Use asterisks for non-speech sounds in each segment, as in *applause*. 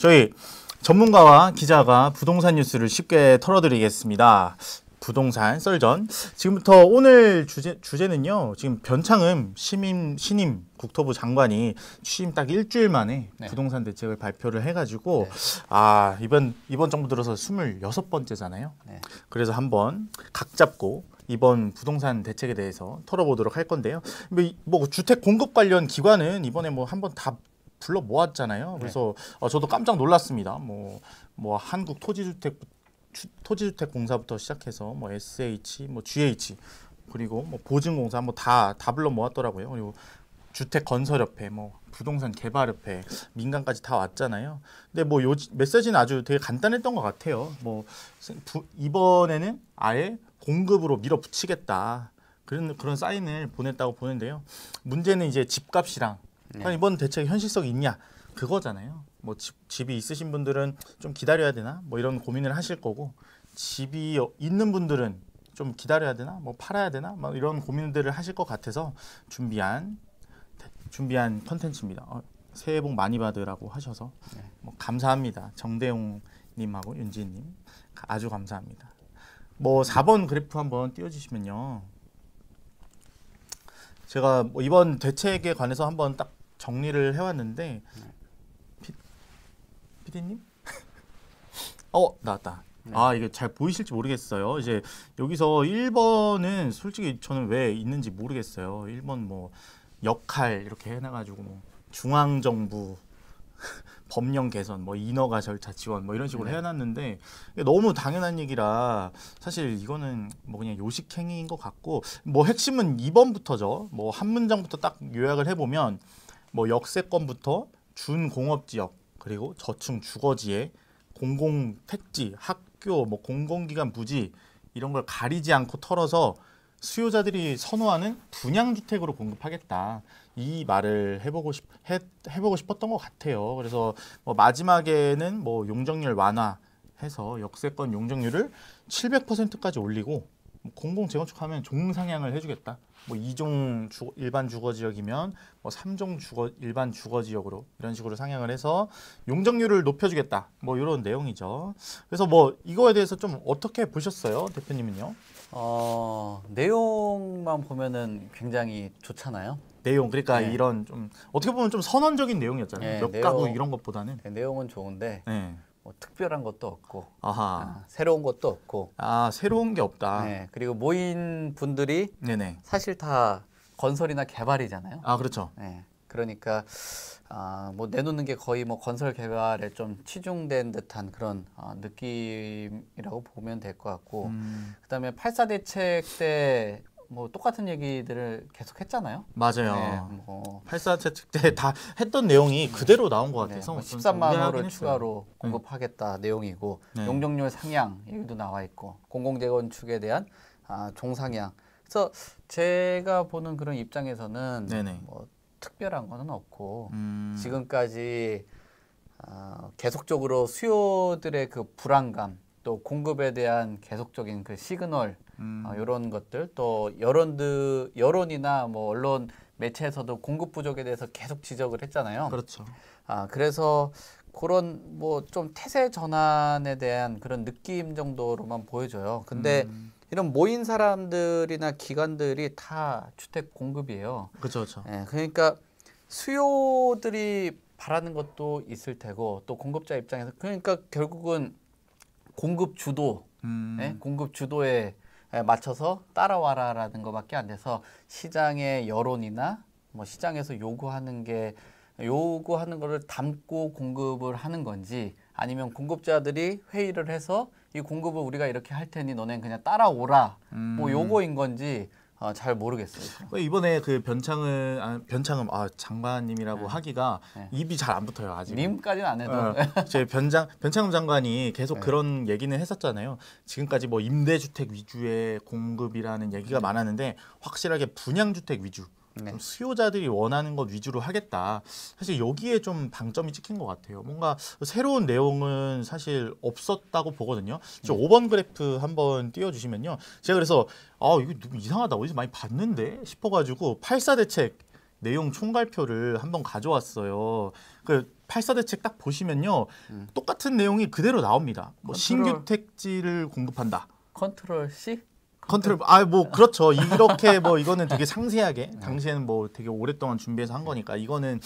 저희 전문가와 기자가 부동산 뉴스를 쉽게 털어드리겠습니다. 부동산 썰전. 지금부터 오늘 주제, 주제는요. 지금 변창흠 시민, 신임 국토부 장관이 취임 딱 일주일 만에 네. 부동산 대책을 발표를 해가지고 네. 아 이번 이번 정부 들어서 스물여섯 번째잖아요 네. 그래서 한번 각 잡고 이번 부동산 대책에 대해서 털어보도록 할 건데요. 뭐, 뭐 주택 공급 관련 기관은 이번에 뭐 한번 다 불러 모았잖아요. 네. 그래서 어, 저도 깜짝 놀랐습니다. 뭐, 뭐 한국 토지주택 주, 토지주택공사부터 시작해서 뭐 SH, 뭐 GH 그리고 뭐 보증공사 뭐다다 불러 모았더라고요. 그리고 주택건설협회, 뭐 부동산개발협회, 민간까지 다 왔잖아요. 근데 뭐요 메시지는 아주 되게 간단했던 것 같아요. 뭐 부, 이번에는 아예 공급으로 밀어붙이겠다. 그런 그런 사인을 보냈다고 보는데요. 문제는 이제 집값이랑 네. 이번 대책 현실성 있냐 그거잖아요. 뭐 집, 이 있으신 분들은 좀 기다려야 되나 뭐 이런 고민을 하실 거고 집이 있는 분들은 좀 기다려야 되나 뭐 팔아야 되나 막 뭐 이런 고민들을 하실 것 같아서 준비한 준비한 컨텐츠입니다. 어, 새해 복 많이 받으라고 하셔서 네. 뭐 감사합니다. 정대용님하고 윤지님 아주 감사합니다. 뭐 4번 그래프 한번 띄워주시면요. 제가 뭐 이번 대책에 관해서 한번 딱 정리를 해왔는데 피, 디님어 *laughs* 나왔다. 네. 아 이게 잘 보이실지 모르겠어요. 이제 여기서 1번은 솔직히 저는 왜 있는지 모르겠어요. 1번 뭐 역할 이렇게 해놔가지고 뭐 중앙정부 *laughs* 법령 개선, 뭐 인허가 절차 지원 뭐 이런 식으로 네. 해놨는데 너무 당연한 얘기라 사실 이거는 뭐 그냥 요식 행위인 것 같고 뭐 핵심은 2번부터죠. 뭐 한 문장부터 딱 요약을 해보면 뭐 역세권부터 준공업지역 그리고 저층 주거지에 공공 택지, 학교, 뭐 공공기관 부지 이런 걸 가리지 않고 털어서 수요자들이 선호하는 분양주택으로 공급하겠다. 이 말을 해보고 싶 해, 해보고 싶었던 것 같아요. 그래서 뭐 마지막에는 뭐 용적률 완화해서 역세권 용적률을 700%까지 올리고 공공 재건축하면 종상향을 해주겠다. 뭐 2종 주, 일반 주거 지역이면 뭐 3종 주거 일반 주거 지역으로 이런 식으로 상향을 해서 용적률을 높여주겠다. 뭐 이런 내용이죠. 그래서 뭐 이거에 대해서 좀 어떻게 보셨어요, 대표님은요? 어 내용만 보면은 굉장히 좋잖아요. 내용 그러니까 네. 이런 좀 어떻게 보면 좀 선언적인 내용이었잖아요. 네, 몇 내용, 가구 이런 것보다는 네, 내용은 좋은데. 네. 뭐 특별한 것도 없고 아하. 아, 새로운 것도 없고 아 새로운 게 없다. 네, 그리고 모인 분들이 네네. 사실 다 건설이나 개발이잖아요. 아 그렇죠. 네, 그러니까 아, 뭐 내놓는 게 거의 뭐 건설 개발에 좀 치중된 듯한 그런 아, 느낌이라고 보면 될 것 같고 음. 그다음에 84 대책 때뭐 똑같은 얘기들을 계속 했잖아요. 맞아요. 네, 뭐. 팔사체 특대 다 했던 내용이 그대로 나온 것 네, 같아서 뭐 뭐 네, 13만 호를 추가로 공급하겠다 네. 내용이고 네. 용적률 상향 얘기도 나와 있고 공공재건축에 대한 아, 종상향. 그래서 제가 보는 그런 입장에서는 네네. 뭐 특별한 거는 없고 음. 지금까지 어, 계속적으로 수요들의 그 불안감 또 공급에 대한 계속적인 그 시그널 음. 어, 이런 것들 또 여론들 여론이나 뭐 언론 매체에서도 공급 부족에 대해서 계속 지적을 했잖아요. 그렇죠. 아 그래서 그런 뭐 좀 태세 전환에 대한 그런 느낌 정도로만 보여줘요. 근데 음. 이런 모인 사람들이나 기관들이 다 주택 공급이에요. 그렇죠. 예, 그러니까 수요들이 바라는 것도 있을 테고 또 공급자 입장에서 그러니까 결국은 공급 주도, 음. 예? 공급 주도의 예, 맞춰서 따라와라라는 것밖에 안 돼서 시장의 여론이나 뭐 시장에서 요구하는 게 요구하는 것을 담고 공급을 하는 건지 아니면 공급자들이 회의를 해서 이 공급을 우리가 이렇게 할 테니 너넨 그냥 따라오라 뭐 음. 뭐 요거인 건지 아, 잘 모르겠어요. 그 이번에 그 변창은 아, 변창은 아, 장관님이라고 네. 하기가 네. 입이 잘 안 붙어요 아직. 님까지는 안 해도. 어, 제 변장 변창 장관이 계속 네. 그런 얘기는 했었잖아요. 지금까지 뭐 임대주택 위주의 공급이라는 얘기가 네. 많았는데 확실하게 분양주택 위주. 네. 수요자들이 원하는 것 위주로 하겠다. 사실 여기에 좀 방점이 찍힌 것 같아요. 뭔가 새로운 내용은 사실 없었다고 보거든요. 저 네. 5번 그래프 한번 띄워주시면요. 제가 그래서 아 이거 이상하다 어디서 많이 봤는데 싶어가지고 8사 대책 내용 총괄표를 한번 가져왔어요. 그 8사 대책 딱 보시면요. 음. 똑같은 내용이 그대로 나옵니다. 뭐 컨트롤, 신규 택지를 공급한다. 컨트롤 C? 컨트롤 아 뭐 그렇죠 이렇게 뭐 이거는 되게 상세하게 당시에는 뭐 되게 오랫동안 준비해서 한 거니까 이거는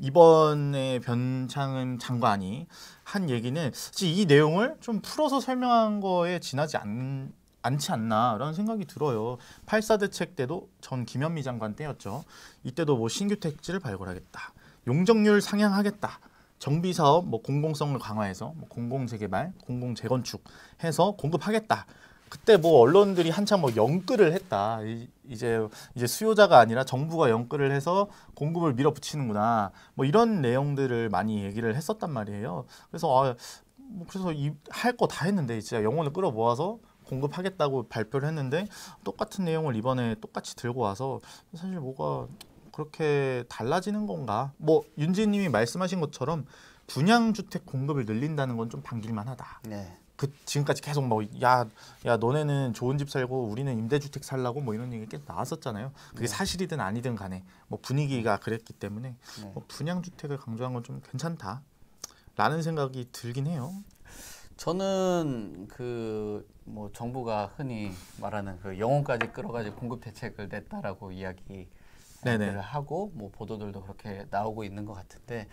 이번에 변창은 장관이 한 얘기는 사실 이 내용을 좀 풀어서 설명한 거에 지나지 않, 않지 않나라는 생각이 들어요. 8사드 책 때도 전 김현미 장관 때였죠. 이때도 뭐 신규 택지를 발굴하겠다. 용적률 상향하겠다. 정비사업 뭐 공공성을 강화해서 뭐 공공재개발, 공공재건축 해서 공급하겠다. 그때 뭐 언론들이 한참 뭐 영끌을 했다. 이, 이제 이제 수요자가 아니라 정부가 영끌을 해서 공급을 밀어붙이는구나. 뭐 이런 내용들을 많이 얘기를 했었단 말이에요. 그래서 아, 뭐 그래서 할 거 다 했는데 진짜 영혼을 끌어모아서 공급하겠다고 발표를 했는데 똑같은 내용을 이번에 똑같이 들고 와서 사실 뭐가 그렇게 달라지는 건가? 뭐 윤지님이 말씀하신 것처럼 분양 주택 공급을 늘린다는 건 좀 반길만하다. 네. 그 지금까지 계속 뭐야야 야 너네는 좋은 집 살고 우리는 임대주택 살라고 뭐 이런 얘기 계 나왔었잖아요. 그게 네. 사실이든 아니든 간에 뭐 분위기가 그랬기 때문에 네. 뭐 분양주택을 강조한 건 좀 괜찮다라는 생각이 들긴 해요. 저는 그 뭐 정부가 흔히 말하는 그 영혼까지 끌어가지고 공급 대책을 냈다라고 이야기 네네. 하고 뭐 보도들도 그렇게 나오고 있는 것 같은데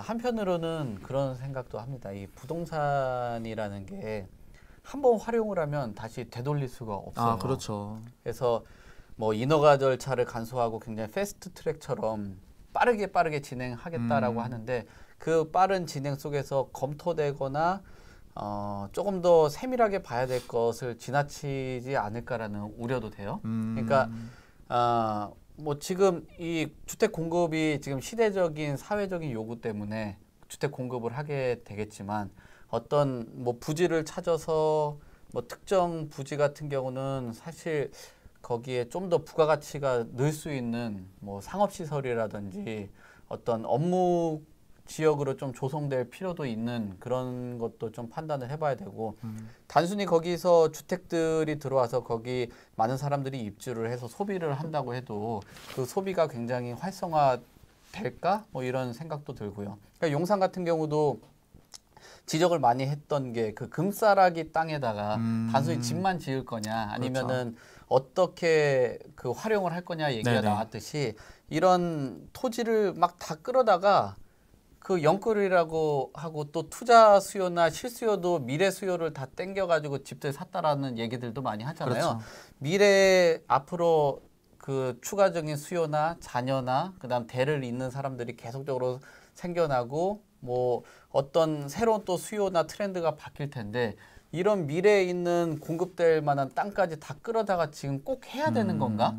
한편으로는 그런 생각도 합니다. 이 부동산이라는 게한번 활용을 하면 다시 되돌릴 수가 아, 없어요. 아, 그렇죠. 그래서 뭐 인허가 절차를 간소하고 굉장히 패스트 트랙처럼 빠르게 빠르게 진행하겠다라고 음. 하는데 그 빠른 진행 속에서 검토되거나 어, 조금 더 세밀하게 봐야 될 것을 지나치지 않을까라는 우려도 돼요. 음. 그러니까 어, 뭐 지금 이 주택 공급이 지금 시대적인 사회적인 요구 때문에 주택 공급을 하게 되겠지만 어떤 뭐 부지를 찾아서 뭐 특정 부지 같은 경우는 사실 거기에 좀 더 부가가치가 늘 수 있는 뭐 상업시설이라든지 어떤 업무 지역으로 좀 조성될 필요도 있는 그런 것도 좀 판단을 해봐야 되고 음. 단순히 거기서 주택들이 들어와서 거기 많은 사람들이 입주를 해서 소비를 한다고 해도 그 소비가 굉장히 활성화 될까 뭐 이런 생각도 들고요. 그러니까 용산 같은 경우도 지적을 많이 했던 게 그 금싸라기 땅에다가 음. 단순히 집만 지을 거냐 아니면은 그렇죠. 어떻게 그 활용을 할 거냐 얘기가 네네. 나왔듯이 이런 토지를 막 다 끌어다가 그 영끌이라고 하고 또 투자 수요나 실수요도 미래 수요를 다 땡겨가지고 집들 샀다라는 얘기들도 많이 하잖아요. 그렇죠. 미래 앞으로 그 추가적인 수요나 자녀나 그다음 대를 잇는 사람들이 계속적으로 생겨나고 뭐 어떤 새로운 또 수요나 트렌드가 바뀔 텐데 이런 미래에 있는 공급될 만한 땅까지 다 끌어다가 지금 꼭 해야 되는 음. 건가?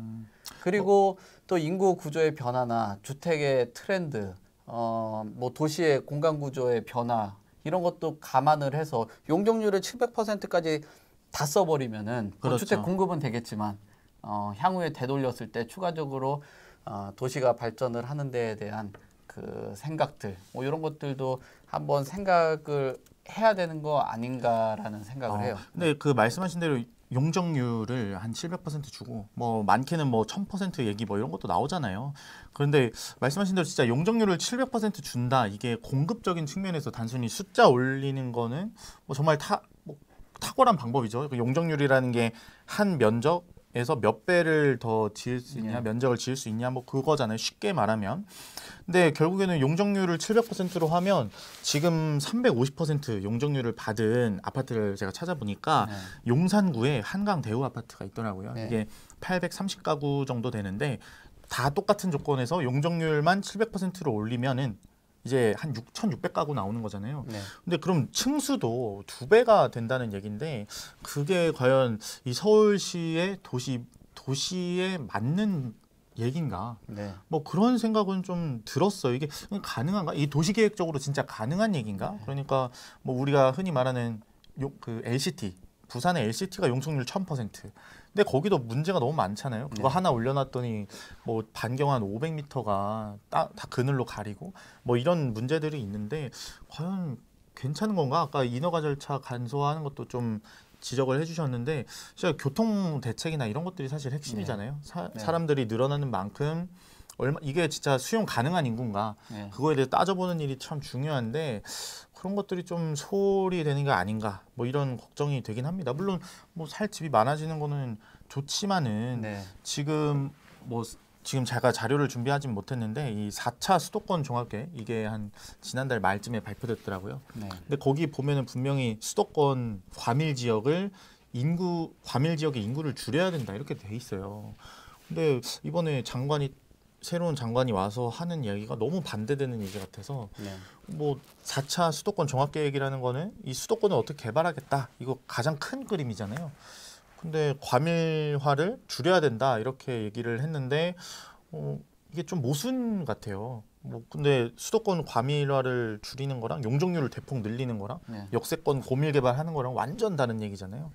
그리고 또 인구 구조의 변화나 주택의 트렌드 어, 뭐 도시의 공간 구조의 변화 이런 것도 감안을 해서 용적률을 700%까지 다 써버리면은 그렇죠. 주택 공급은 되겠지만 어, 향후에 되돌렸을 때 추가적으로 어, 도시가 발전을 하는 데에 대한 그 생각들 뭐 이런 것들도 한번 생각을 해야 되는 거 아닌가라는 생각을 어, 해요. 근데 그 말씀하신 대로 용적률을 한 700% 주고 뭐 많게는 뭐 1000% 얘기 뭐 이런 것도 나오잖아요. 그런데 말씀하신 대로 진짜 용적률을 700% 준다. 이게 공급적인 측면에서 단순히 숫자 올리는 거는 뭐 정말 타, 뭐 탁월한 방법이죠. 그 용적률이라는 게 한 면적 에서 몇 배를 더 지을 수 있냐, 네. 면적을 지을 수 있냐, 뭐 그거잖아요. 쉽게 말하면. 근데 네, 결국에는 용적률을 700%로 하면 지금 350% 용적률을 받은 아파트를 제가 찾아보니까 네. 용산구에 한강 대우 아파트가 있더라고요. 네. 이게 830가구 정도 되는데 다 똑같은 조건에서 용적률만 700%로 올리면은 이제 한 6,600가구 나오는 거잖아요. 네. 근데 그럼 층수도 두 배가 된다는 얘긴데 그게 과연 이 서울시의 도시 도시에 맞는 얘긴가? 네. 뭐 그런 생각은 좀 들었어요. 이게 가능한가? 이 도시계획적으로 진짜 가능한 얘긴가? 네. 그러니까 뭐 우리가 흔히 말하는 요, 그 LCT 부산의 LCT가 용적률 1000%. 근데 거기도 문제가 너무 많잖아요. 그거 네. 하나 올려놨더니 뭐 반경 한 500m가 다, 다 그늘로 가리고 뭐 이런 문제들이 있는데 과연 괜찮은 건가? 아까 인허가 절차 간소화하는 것도 좀 지적을 해주셨는데 진짜 교통 대책이나 이런 것들이 사실 핵심이잖아요. 네. 사, 네. 사람들이 늘어나는 만큼 얼마 이게 진짜 수용 가능한 인구인가 네. 그거에 대해 따져보는 일이 참 중요한데 그런 것들이 좀 소홀히 되는 게 아닌가 뭐 이런 걱정이 되긴 합니다. 물론 뭐 살 집이 많아지는 거는 좋지만은 네. 지금 뭐 지금 제가 자료를 준비하진 못했는데 이 4차 수도권 종합계획 이게 한 지난달 말쯤에 발표됐더라고요. 네. 근데 거기 보면은 분명히 수도권 과밀 지역을 인구 과밀 지역의 인구를 줄여야 된다 이렇게 돼 있어요. 근데 이번에 장관이 새로운 장관이 와서 하는 얘기가 너무 반대되는 얘기 같아서 네. 뭐 4차 수도권 종합 계획이라는 거는 이 수도권을 어떻게 개발하겠다 이거 가장 큰 그림이잖아요. 근데 과밀화를 줄여야 된다 이렇게 얘기를 했는데 어, 이게 좀 모순 같아요. 뭐 근데 수도권 과밀화를 줄이는 거랑 용적률을 대폭 늘리는 거랑 네. 역세권 고밀 개발하는 거랑 완전 다른 얘기잖아요.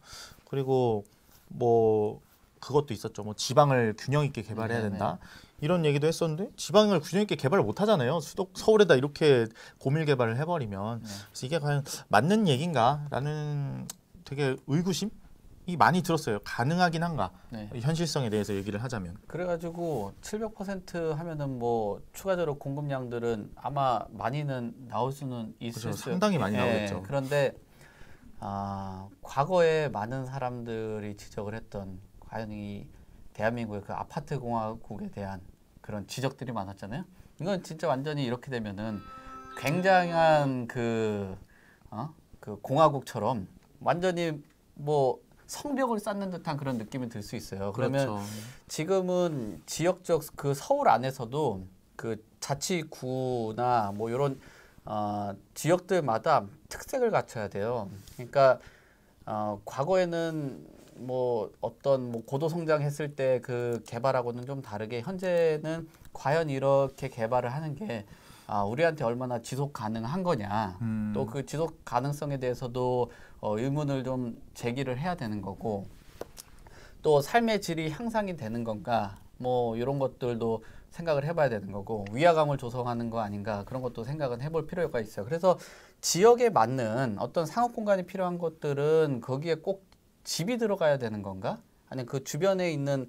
그리고 뭐 그것도 있었죠. 뭐 지방을 균형 있게 개발해야 네, 네. 된다. 이런 얘기도 했었는데 지방을 균형 있게 개발못 하잖아요. 수도 서울에다 이렇게 고밀 개발을 해버리면 네. 그래서 이게 과연 맞는 얘기인가라는 되게 의구심 이 많이 들었어요. 가능하긴 한가? 네. 현실성에 대해서 얘기를 하자면. 그래가지고 700% 하면은 뭐 추가적으로 공급량들은 아마 많이는 나올 수는 있을 그렇죠. 수 상당히 많이 예, 나오겠죠. 그런데 아, 과거에 많은 사람들이 지적을 했던 과연 이 대한민국의 그 아파트 공화국에 대한 그런 지적들이 많았잖아요. 이건 진짜 완전히 이렇게 되면은 굉장한 그, 어? 그 공화국처럼 완전히 뭐 성벽을 쌓는 듯한 그런 느낌이 들 수 있어요. 그러면 그렇죠. 지금은 지역적 그 서울 안에서도 그 자치구나 뭐 이런 어, 지역들마다 특색을 갖춰야 돼요. 그러니까 어, 과거에는 뭐 어떤 뭐 고도 성장했을 때 그 개발하고는 좀 다르게 현재는 과연 이렇게 개발을 하는 게 아, 우리한테 얼마나 지속 가능한 거냐. 음. 또그 지속 가능성에 대해서도 어, 의문을 좀 제기를 해야 되는 거고 또 삶의 질이 향상이 되는 건가 뭐 이런 것들도 생각을 해봐야 되는 거고 위화감을 조성하는 거 아닌가 그런 것도 생각은 해볼 필요가 있어요. 그래서 지역에 맞는 어떤 상업 공간이 필요한 것들은 거기에 꼭 집이 들어가야 되는 건가? 아니 면그 주변에 있는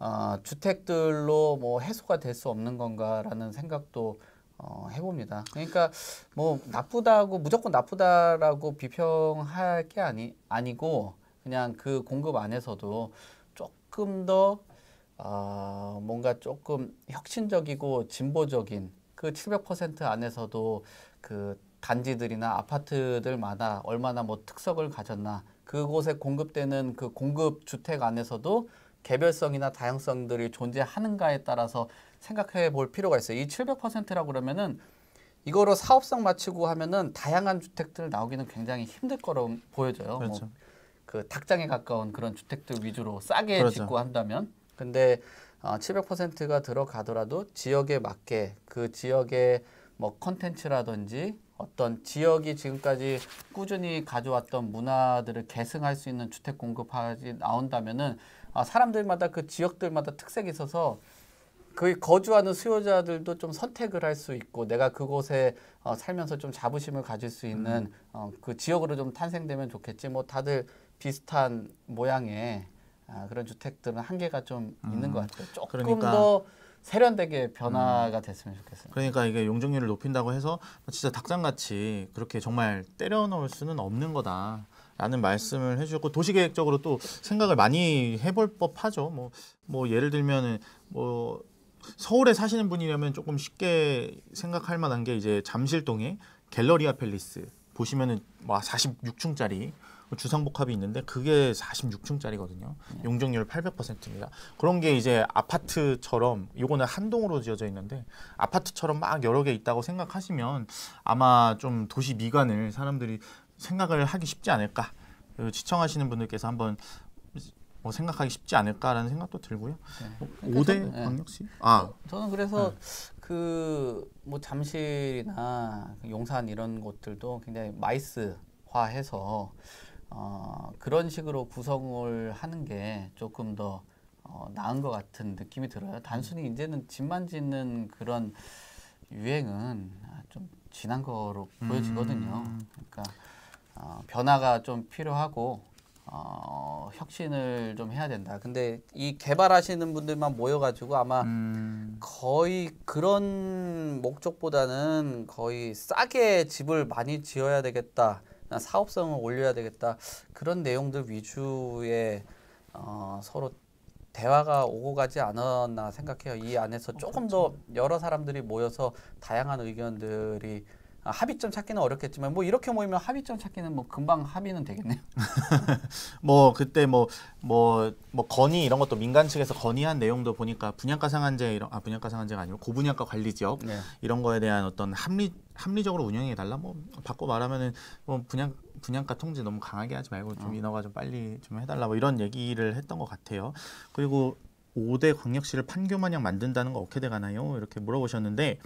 어, 주택들로 뭐 해소가 될 수 없는 건가라는 생각도 어, 해봅니다. 그러니까 뭐 나쁘다고 무조건 나쁘다라고 비평할 게 아니 아니고 그냥 그 공급 안에서도 조금 더 어, 뭔가 조금 혁신적이고 진보적인 그 700% 안에서도 그 단지들이나 아파트들마다 얼마나 뭐 특성을 가졌나 그곳에 공급되는 그 공급 주택 안에서도 개별성이나 다양성들이 존재하는가에 따라서 생각해 볼 필요가 있어요. 이 700%라고 그러면은 이거로 사업성 마치고 하면은 다양한 주택들 나오기는 굉장히 힘들 거로 보여져요. 뭐 그렇죠. 뭐그 닭장에 가까운 그런 주택들 위주로 싸게 그렇죠. 짓고 한다면 근데 어, 700%가 들어가더라도 지역에 맞게 그 지역의 뭐 컨텐츠라든지 어떤 지역이 지금까지 꾸준히 가져왔던 문화들을 계승할 수 있는 주택 공급하지 나온다면은 아, 사람들마다 그 지역들마다 특색이 있어서 그 거주하는 수요자들도 좀 선택을 할 수 있고 내가 그곳에 어, 살면서 좀 자부심을 가질 수 있는 음. 어, 그 지역으로 좀 탄생되면 좋겠지 뭐 다들 비슷한 모양의 아, 그런 주택들은 한계가 좀 음. 있는 것 같아요. 조금 그러니까. 더 세련되게 변화가 음. 됐으면 좋겠어요. 그러니까 이게 용적률을 높인다고 해서 진짜 닭장같이 그렇게 정말 때려 넣을 수는 없는 거다. 라는 말씀을 해주셨고 도시계획적으로 또 생각을 많이 해볼 법하죠. 뭐, 뭐 예를 들면은 뭐 서울에 사시는 분이라면 조금 쉽게 생각할 만한 게 이제 잠실동에 갤러리아 팰리스 보시면은 와 뭐 46층짜리 주상복합이 있는데 그게 46층짜리거든요. 용적률 800%입니다. 그런 게 이제 아파트처럼 요거는 한동으로 지어져 있는데 아파트처럼 막 여러 개 있다고 생각하시면 아마 좀 도시 미관을 사람들이 생각을 하기 쉽지 않을까. 시청하시는 분들께서 한번 뭐 생각하기 쉽지 않을까라는 생각도 들고요. 네. 5대 어, 그러니까 광역시? 아 저는 그래서 네. 그뭐 잠실이나 그 용산 이런 곳들도 굉장히 마이스화해서 어, 그런 식으로 구성을 하는 게 조금 더 어, 나은 것 같은 느낌이 들어요. 단순히 이제는 집만 짓는 그런 유행은 좀 지난 거로 음. 보여지거든요. 그러니까 어, 변화가 좀 필요하고 어, 혁신을 좀 해야 된다. 근데 이 개발하시는 분들만 모여가지고 아마 음. 거의 그런 목적보다는 거의 싸게 집을 많이 지어야 되겠다. 사업성을 올려야 되겠다. 그런 내용들 위주의 어, 서로 대화가 오고 가지 않았나 생각해요. 이 안에서 조금 더 그렇죠. 여러 사람들이 모여서 다양한 의견들이 아, 합의점 찾기는 어렵겠지만 뭐 이렇게 모이면 합의점 찾기는 뭐 금방 합의는 되겠네요. *laughs* 뭐 그때 뭐뭐뭐 뭐, 뭐 건의 이런 것도 민간 측에서 건의한 내용도 보니까 분양가 상한제 이런 아 분양가 상한제가 아니고 고분양가 관리 지역 네. 이런 거에 대한 어떤 합리 합리적으로 운영해 달라 뭐 바꿔 말하면은 뭐 분양 분양가 통제 너무 강하게 하지 말고 좀 어. 인허가 좀 빨리 좀 해달라 뭐 이런 얘기를 했던 것 같아요. 그리고 5대 광역시를 판교 마냥 만든다는 거 어떻게 되가나요? 이렇게 물어보셨는데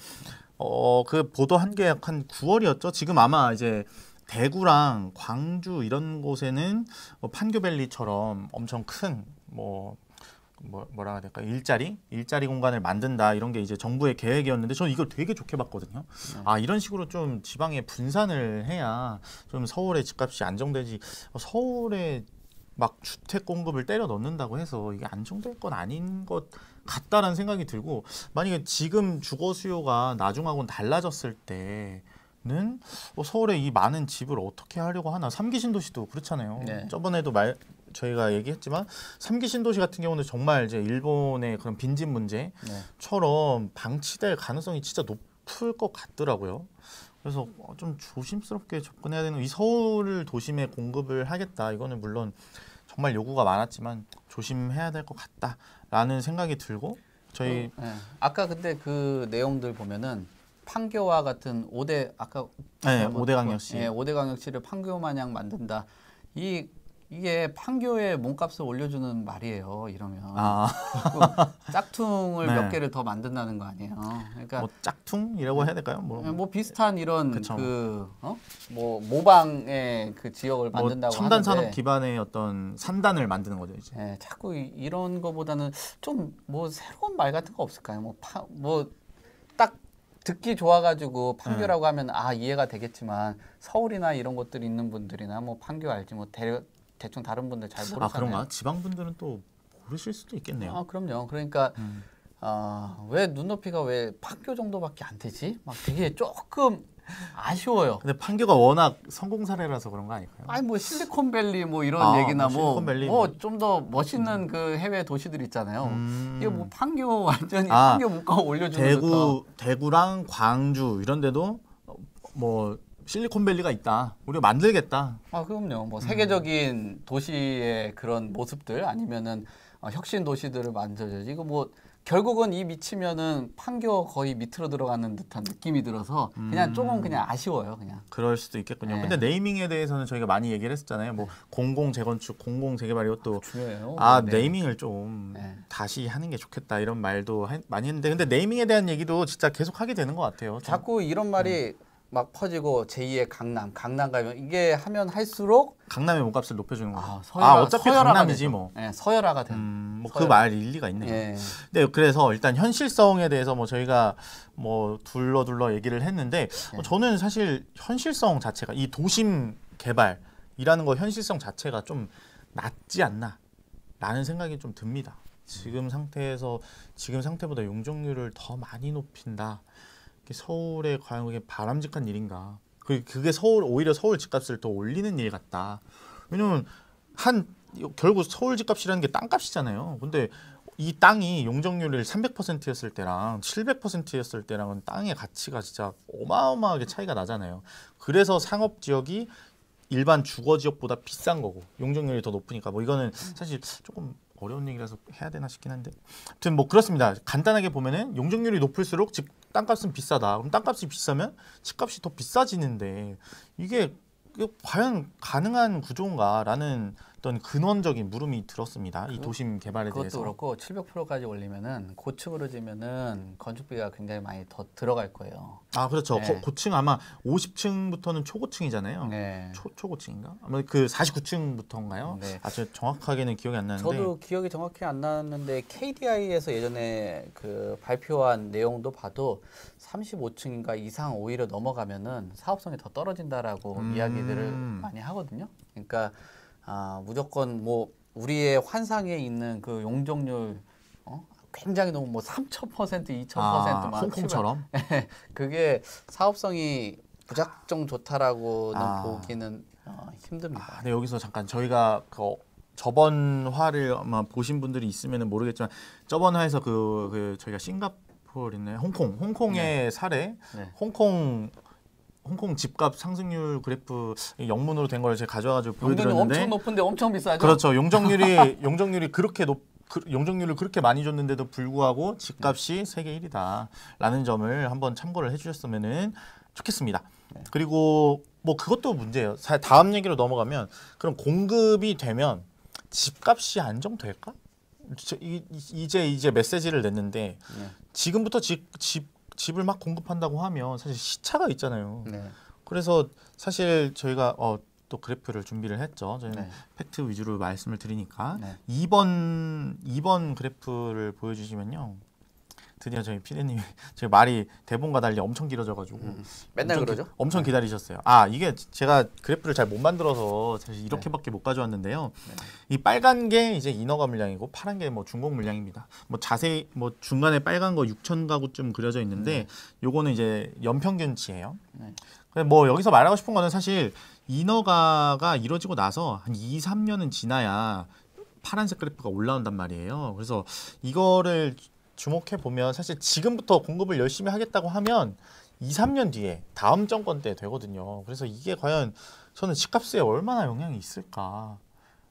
어, 그 보도한 게한 9월이었죠. 지금 아마 이제 대구랑 광주 이런 곳에는 뭐 판교밸리처럼 엄청 큰 뭐 뭐, 뭐 뭐라 해야 될까 일자리 일자리 공간을 만든다 이런 게 이제 정부의 계획이었는데 저는 이걸 되게 좋게 봤거든요 네. 아 이런 식으로 좀 지방에 분산을 해야 좀 서울의 집값이 안정되지 어, 서울에 막 주택 공급을 때려 넣는다고 해서 이게 안정될 건 아닌 것 같다라는 생각이 들고 만약에 지금 주거 수요가 나중하고는 달라졌을 때 는, 뭐 서울에 이 많은 집을 어떻게 하려고 하나. 삼기 신도시도 그렇잖아요. 네. 저번에도 말, 저희가 얘기했지만 삼기 신도시 같은 경우는 정말 이제 일본의 그런 빈집 문제처럼 네. 방치될 가능성이 진짜 높을 것 같더라고요. 그래서 어, 좀 조심스럽게 접근해야 되는 이 서울 도심에 공급을 하겠다 이거는 물론 정말 요구가 많았지만 조심해야 될 것 같다 라는 생각이 들고 저희 어, 네. 아까 근데 그 내용들 보면은 판교와 같은 5대 아까 네, 5대 뭐 강력시 네, 예, 5대 강력시를 판교 마냥 만든다. 이 이게 판교에 몸값을 올려주는 말이에요. 이러면 아. 짝퉁을 네. 몇 개를 더 만든다는 거 아니에요. 그러니까 뭐 짝퉁이라고 해야 될까요? 뭐, 뭐 비슷한 이런 그뭐 그, 어? 뭐 모방의 그 지역을 뭐 만든다고 첨단 하는데. 산업 기반의 어떤 산단을 만드는 거죠 이제. 네, 자꾸 이, 런 거보다는 좀 뭐 새로운 말 같은 거 없을까요? 뭐 파 뭐 딱 듣기 좋아가지고 판교라고 네. 하면 아 이해가 되겠지만 서울이나 이런 곳들 있는 분들이나 뭐 판교 알지 뭐 대, 대충 다른 분들 잘 아, 모르잖아요. 아 그런가? 지방 분들은 또 모르실 수도 있겠네요. 아 그럼요. 그러니까 음. 어, 왜 눈높이가 왜 판교 정도밖에 안 되지? 막 되게 조금 아쉬워요. 근데 판교가 워낙 성공 사례라서 그런 거 아닐까요? 아니 뭐 실리콘밸리 뭐 이런 아, 뭐 얘기나 뭐 뭐좀더 뭐, 뭐. 멋있는 음. 그 해외 도시들 있잖아요. 음. 이게뭐 판교 *laughs* 완전히 아, 판교 물가 올려주는 대구 듯한. 대구랑 광주 이런 데도 뭐 실리콘밸리가 있다. 우리가 만들겠다. 아 그럼요. 뭐 세계적인 음. 도시의 그런 모습들 아니면은 어, 혁신 도시들을 만들어야지. 이거 뭐 결국은 이 미치면은 판교 거의 밑으로 들어가는 듯한 느낌이 들어서 그냥 음. 조금 그냥 아쉬워요 그냥 그럴 수도 있겠군요 네. 근데 네이밍에 대해서는 저희가 많이 얘기를 했었잖아요 뭐 공공 재건축 공공 재개발 이것도 아, 아 네. 이밍을좀 네. 다시 하는 게 좋겠다 이런 말도 하, 많이 했는데 근데 네이밍에 대한 얘기도 진짜 계속 하게 되는 것 같아요 자꾸 이런 말이 음. 막 퍼지고 제2의 강남, 강남 가면 이게 하면 할수록 강남의 몸값을 높여주는 거죠. 아, 아 서열아 어차피 강남이지 되죠. 뭐. 네, 서열화가 된. 음, 뭐 그말 일리가 있네요. 예. 네, 그래서 일단 현실성에 대해서 뭐 저희가 뭐 둘러 둘러 얘기를 했는데 뭐 예. 저는 사실 현실성 자체가 이 도심 개발이라는 거 현실성 자체가 좀 낮지 않나라는 생각이 좀 듭니다. 지금 상태에서 지금 상태보다 용적률을 더 많이 높인다. 서울에 과연 그게 바람직한 일인가? 그게 서울 오히려 서울 집값을 더 올리는 일 같다. 왜냐면 한 결국 서울 집값이라는 게 땅값이잖아요. 근데 이 땅이 용적률을 300%였을 때랑 700%였을 때랑은 땅의 가치가 진짜 어마어마하게 차이가 나잖아요. 그래서 상업 지역이 일반 주거 지역보다 비싼 거고 용적률이 더 높으니까 뭐 이거는 사실 조금 어려운 얘기라서 해야 되나 싶긴 한데 아무튼 뭐 그렇습니다. 간단하게 보면은 용적률이 높을수록 집 땅값은 비싸다. 그럼 땅값이 비싸면 집값이 더 비싸지는데 이게 그 과연 가능한 구조인가라는 어떤 근원적인 물음이 들었습니다. 이 그, 도심 개발에 그것도 대해서. 그것도 그렇고 700%까지 올리면은 고층으로 지면은 건축비가 굉장히 많이 더 들어갈 거예요. 아 그렇죠. 네. 고, 층 아마 50층부터는 초고층이잖아요. 네. 초 초고층인가? 아마 그 49층부터인가요? 네. 아주 정확하게는 기억이 안 나는데. 저도 기억이 정확히 안 나는데 KDI에서 예전에 그 발표한 내용도 봐도 35층인가 이상 오히려 넘어가면은 사업성이 더 떨어진다라고 음... 이야기들을 많이 하거든요. 그러니까 아, 무조건 뭐 우리의 환상에 있는 그 용적률 어? 굉장히 너무 뭐 3,000% 2,000%막 아, 홍콩처럼 *laughs* 예, 그게 사업성이 부작정 좋다라고는 아. 보기는 어, 힘듭니다. 아, 근 네, 여기서 잠깐 저희가 그 저번 화를 아마 보신 분들이 있으면 은 모르겠지만 저번 화에서 그, 그 저희가 싱가포르 있네 홍콩 홍콩의 네. 사례 네. 홍콩 홍콩 집값 상승률 그래프 영문으로 된 걸 제가 가져와가지고 보여드렸는데 엄청 높은데 엄청 비싸죠. 그렇죠. 용적률이 *laughs* *laughs* 용적률이 그렇게 높 그, 용적률을 그렇게 많이 줬는데도 불구하고 집값이 세계 1위다라는 점을 한번 참고를 해주셨으면 좋겠습니다. 네. 그리고 뭐 그것도 문제예요. 다음 얘기로 넘어가면 그럼 공급이 되면 집값이 안정될까? 이제 이제 메시지를 냈는데 네. 지금부터 집, 집 집을 막 공급한다고 하면 사실 시차가 있잖아요. 네. 그래서 사실 저희가 어, 또 그래프를 준비를 했죠. 저희는 네. 팩트 위주로 말씀을 드리니까 네. 2번 2번 그래프를 보여주시면요. 드디어 저희 피디님이 *laughs* 저 말이 대본과 달리 엄청 길어져가지고 음. 맨날 엄청 그러죠? 기, 엄청 네. 기다리셨어요. 아 이게 제가 그래프를 잘 못 만들어서 사실 이렇게밖에 네. 못 가져왔는데요. 네. 이 빨간 게 이제 인허가 물량이고 파란 게 뭐 중공 물량입니다. 뭐 자세히 뭐 중간에 빨간 거 6천 가구쯤 그려져 있는데 네. 요거는 이제 연평균치예요. 네. 네. 뭐 여기서 말하고 싶은 거는 사실 인허가가 이루어지고 나서 한 2, 3년은 지나야 파란색 그래프가 올라온단 말이에요. 그래서 이거를 주목해 보면 사실 지금부터 공급을 열심히 하겠다고 하면 2, 3년 뒤에 다음 정권 때 되거든요. 그래서 이게 과연 저는 집값에 얼마나 영향이 있을까?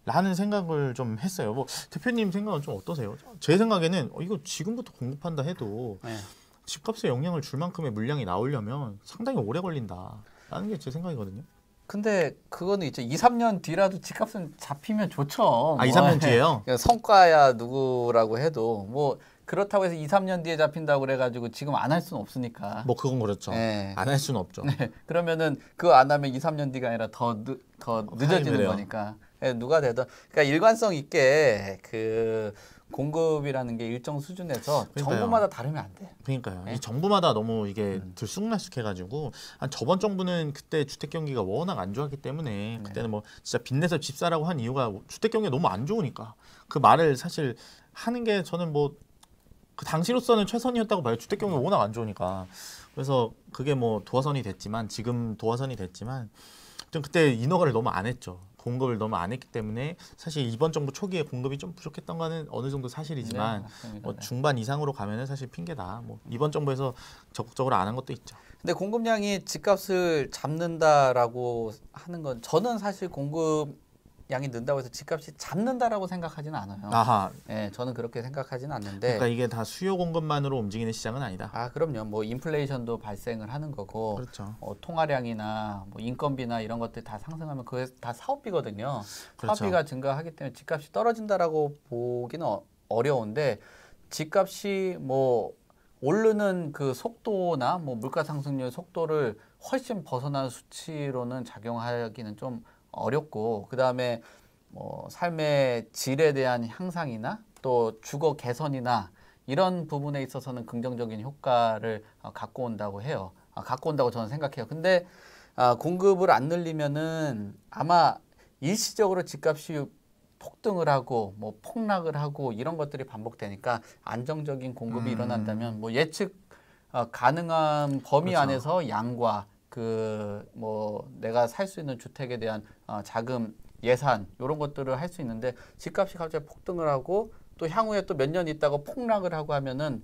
라는 생각을 좀 했어요. 뭐 대표님 생각은 좀 어떠세요? 제 생각에는 어, 이거 지금부터 공급한다 해도 네. 집값에 영향을 줄 만큼의 물량이 나오려면 상당히 오래 걸린다라는 게 제 생각이거든요. 근데 그거는 이제 2, 3년 뒤라도 집값은 잡히면 좋죠. 아, 뭐, 2, 예. 3년 뒤에요? 그러니까 성과야 누구라고 해도 뭐 그렇다고 해서 2, 3년 뒤에 잡힌다고 그래가지고 지금 안 할 수는 없으니까. 뭐 그건 그렇죠. 네. 안할 수는 없죠. 네. 그러면은 그 안 하면 2, 3년 뒤가 아니라 더, 늦, 더 어, 늦어지는 타임이래요. 거니까. 네, 누가 되든. 그러니까 일관성 있게 그 공급이라는 게 일정 수준에서 그러니까요. 정부마다 다르면 안 돼. 그러니까요. 네. 이 예. 정부마다 너무 이게 음. 들쑥날쑥해가지고 한 저번 정부는 그때 주택 경기가 워낙 안 좋았기 때문에 네. 그때는 뭐 진짜 빚내서 집 사라고 한 이유가 주택 경기가 너무 안 좋으니까 그 말을 사실 하는 게 저는 뭐그 당시로서는 최선이었다고 봐요. 주택 경우가 워낙 안 좋으니까. 그래서 그게 뭐 도화선이 됐지만 지금 도화선이 됐지만 좀 그때 인허가를 너무 안 했죠. 공급을 너무 안 했기 때문에 사실 이번 정부 초기에 공급이 좀 부족했던 거는 어느 정도 사실이지만 네, 뭐 네. 중반 이상으로 가면은 사실 핑계다. 뭐 이번 정부에서 적극적으로 안 한 것도 있죠. 근데 공급량이 집값을 잡는다라고 하는 건 저는 사실 공급 양이 는다고 해서 집값이 잡는다라고 생각하지는 않아요. 아하. 예, 저는 그렇게 생각하지는 않는데. 그러니까 이게 다 수요 공급만으로 움직이는 시장은 아니다. 아, 그럼요. 뭐 인플레이션도 발생을 하는 거고, 그렇죠. 어, 통화량이나 뭐 인건비나 이런 것들 다 상승하면 그게 다 사업비거든요. 그렇죠. 사업비가 증가하기 때문에 집값이 떨어진다라고 보기는 어, 려운데 집값이 뭐 오르는 그 속도나 뭐 물가 상승률 속도를 훨씬 벗어난 수치로는 작용하기는 좀 어렵고 그 다음에 뭐 삶의 질에 대한 향상이나 또 주거 개선이나 이런 부분에 있어서는 긍정적인 효과를 어, 갖고 온다고 해요. 아, 갖고 온다고 저는 생각해요. 근데 아, 공급을 안 늘리면은 아마 일시적으로 집값이 폭등을 하고 뭐 폭락을 하고 이런 것들이 반복되니까 안정적인 공급이 음. 일어난다면 뭐 예측 어, 가능한 범위 그렇죠. 안에서 양과 그뭐 내가 살 수 있는 주택에 대한 어, 자금 예산 이런 것들을 할 수 있는데 집값이 갑자기 폭등을 하고 또 향후에 또 몇 년 있다가 폭락을 하고 하면은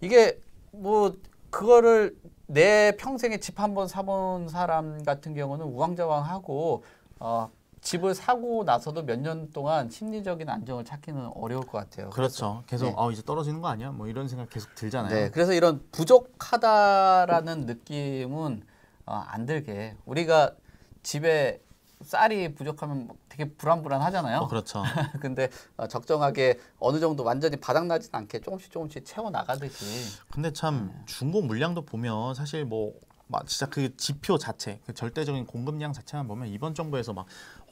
이게 뭐 그거를 내 평생에 집 한 번 사본 사람 같은 경우는 우왕좌왕하고 어, 집을 사고 나서도 몇 년 동안 심리적인 안정을 찾기는 어려울 것 같아요. 그렇죠. 계속 네. 어, 이제 떨어지는 거 아니야? 뭐 이런 생각 계속 들잖아요. 네. 그래서 이런 부족하다라는 느낌은 어, 안 들게 우리가 집에 쌀이 부족하면 뭐 되게 불안불안하잖아요. 어, 그렇죠. *laughs* 근데 어, 적정하게 어느 정도 완전히 바닥나진 않게 조금씩 조금씩 채워 나가듯이. 근데 참 네. 중고 물량도 보면 사실 뭐 막 진짜 그 지표 자체, 그 절대적인 공급량 자체만 보면 이번 정부에서 막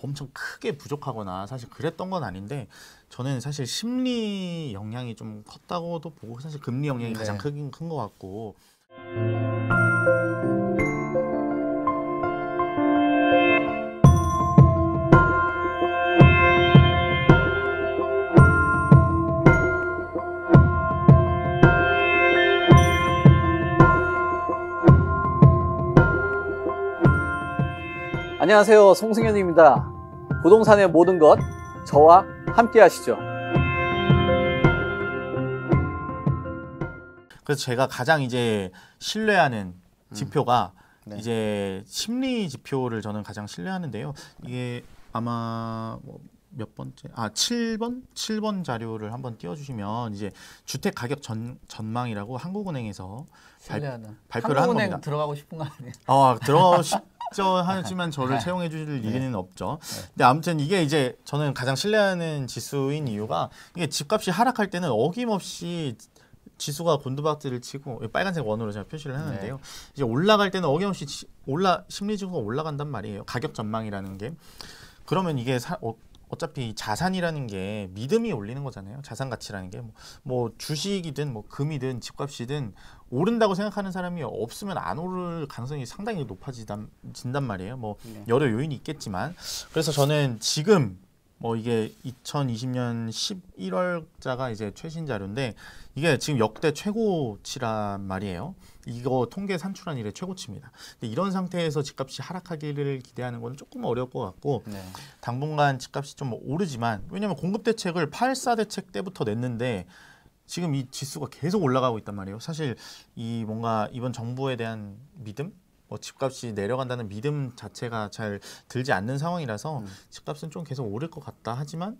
엄청 크게 부족하거나 사실 그랬던 건 아닌데 저는 사실 심리 영향이 좀 컸다고도 보고 사실 금리 영향이 네. 가장 큰것 같고. 안녕하세요 송승현입니다 부동산의 모든 것 저와 함께 하시죠 그래서 제가 가장 이제 신뢰하는 음. 지표가 음. 네. 이제 심리 지표를 저는 가장 신뢰하는데요 이게 아마 뭐몇 번째? 아, 7번? 7번 자료를 한번 띄워주시면 이제 주택 가격 전, 전망이라고 한국은행에서 발, 표를한 겁니다. 한국은행 들어가고 싶은 거 아니에요? 어, 들어가고 싶, 적절하지만 저를 네. 채용해 줄 네. 일은 네. 없죠. 네. 근데 아무튼 이게 이제 저는 가장 신뢰하는 지수인 이유가 이게 집값이 하락할 때는 어김없이 지수가 곤두박질을 치고 빨간색 원으로 제가 표시를 네. 했는데요 네. 이제 올라갈 때는 어김없이 올라 심리 지수가 올라간단 말이에요. 가격 전망이라는 게. 그러면 이게 사, 어, 어차피 자산이라는 게 믿음이 올리는 거잖아요. 자산 가치라는 게뭐 뭐 주식이든 뭐 금이든 집값이든 오른다고 생각하는 사람이 없으면 안 오를 가능성이 상당히 높아진단 말이에요. 뭐 네. 여러 요인이 있겠지만 그래서 저는 지금 뭐 이게 2020년 11월자가 이제 최신 자료인데 이게 지금 역대 최고치란 말이에요. 이거 통계 산출한 이래 최고치입니다. 근데 이런 상태에서 집값이 하락하기를 기대하는 건 조금 어려울 것 같고 네. 당분간 집값이 좀 오르지만 왜냐하면 공급 대책을 8사 대책 때부터 냈는데 지금 이 지수가 계속 올라가고 있단 말이에요. 사실 이 뭔가 이번 정부에 대한 믿음 뭐 집값이 내려간다는 믿음 자체가 잘 들지 않는 상황이라서 음. 집값은 좀 계속 오를 것 같다 하지만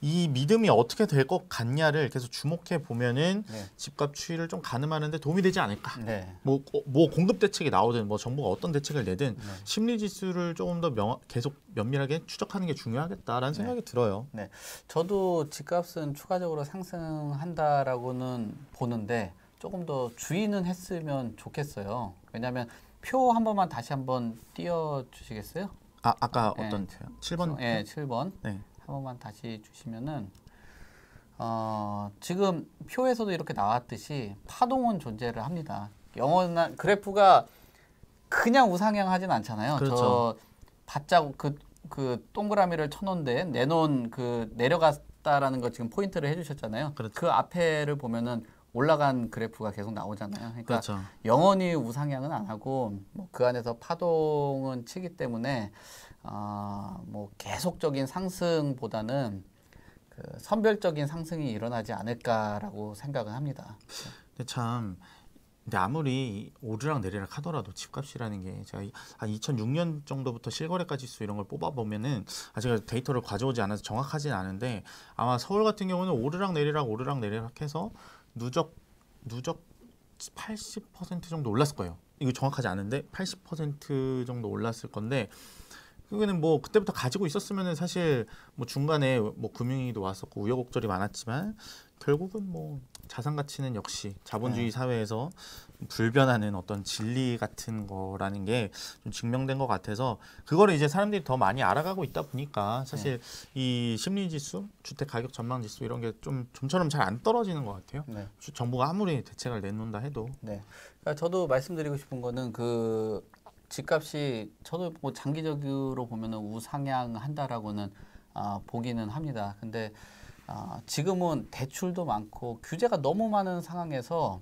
이 믿음이 어떻게 될 것 같냐를 계속 주목해 보면은 네. 집값 추이를 좀 가늠하는데 도움이 되지 않을까. 네. 뭐, 어, 뭐 공급 대책이 나오든 뭐 정부가 어떤 대책을 내든 네. 심리 지수를 조금 더 명, 계속 면밀하게 추적하는 게 중요하겠다라는 네. 생각이 들어요. 네, 저도 집값은 추가적으로 상승한다라고는 보는데 조금 더 주의는 했으면 좋겠어요. 왜냐하면 표한 번만 다시 한 번 띄워 주시겠어요? 아 아까 네. 어떤 네. 7번? 네, 7번. 네. 한 번만 다시 주시면은 어, 지금 표에서도 이렇게 나왔듯이 파동은 존재를 합니다. 영원한 그래프가 그냥 우상향하진 않잖아요. 그렇죠. 저 바짝 그, 그 동그라미를 쳐놓은데 내놓은 그 내려갔다라는 거 지금 포인트를 해주셨잖아요. 그렇죠. 그 앞에를 보면은 올라간 그래프가 계속 나오잖아요. 그러니까 그렇죠. 영원히 우상향은 안 하고 뭐 그 안에서 파동은 치기 때문에 아뭐 계속적인 상승보다는 그 선별적인 상승이 일어나지 않을까라고 생각을 합니다. 근데 참 근데 아무리 오르락 내리락 하더라도 집값이라는 게 제가 한 2006년 아, 정도부터 실거래가 지수 이런 걸 뽑아보면은 아직가 데이터를 가져오지 않아서 정확하진 않은데 아마 서울 같은 경우는 오르락 내리락 오르락 내리락 해서 누적 누적 80% 정도 올랐을 거예요. 이거 정확하지 않은데 80% 정도 올랐을 건데 그거는 뭐 그때부터 가지고 있었으면은 사실 뭐 중간에 뭐 금융위기도 왔었고 우여곡절이 많았지만 결국은 뭐 자산 가치는 역시 자본주의 네. 사회에서 불변하는 어떤 진리 같은 거라는 게 좀 증명된 것 같아서 그거를 이제 사람들이 더 많이 알아가고 있다 보니까 사실 네. 이 심리 지수, 주택 가격 전망 지수 이런 게 좀 좀처럼 잘 안 떨어지는 것 같아요. 네. 정부가 아무리 대책을 내놓는다 해도. 네. 그러니까 저도 말씀드리고 싶은 거는 그 집값이 저도 뭐 장기적으로 보면은 우상향한다라고는 아, 보기는 합니다. 근데 아, 지금은 대출도 많고 규제가 너무 많은 상황에서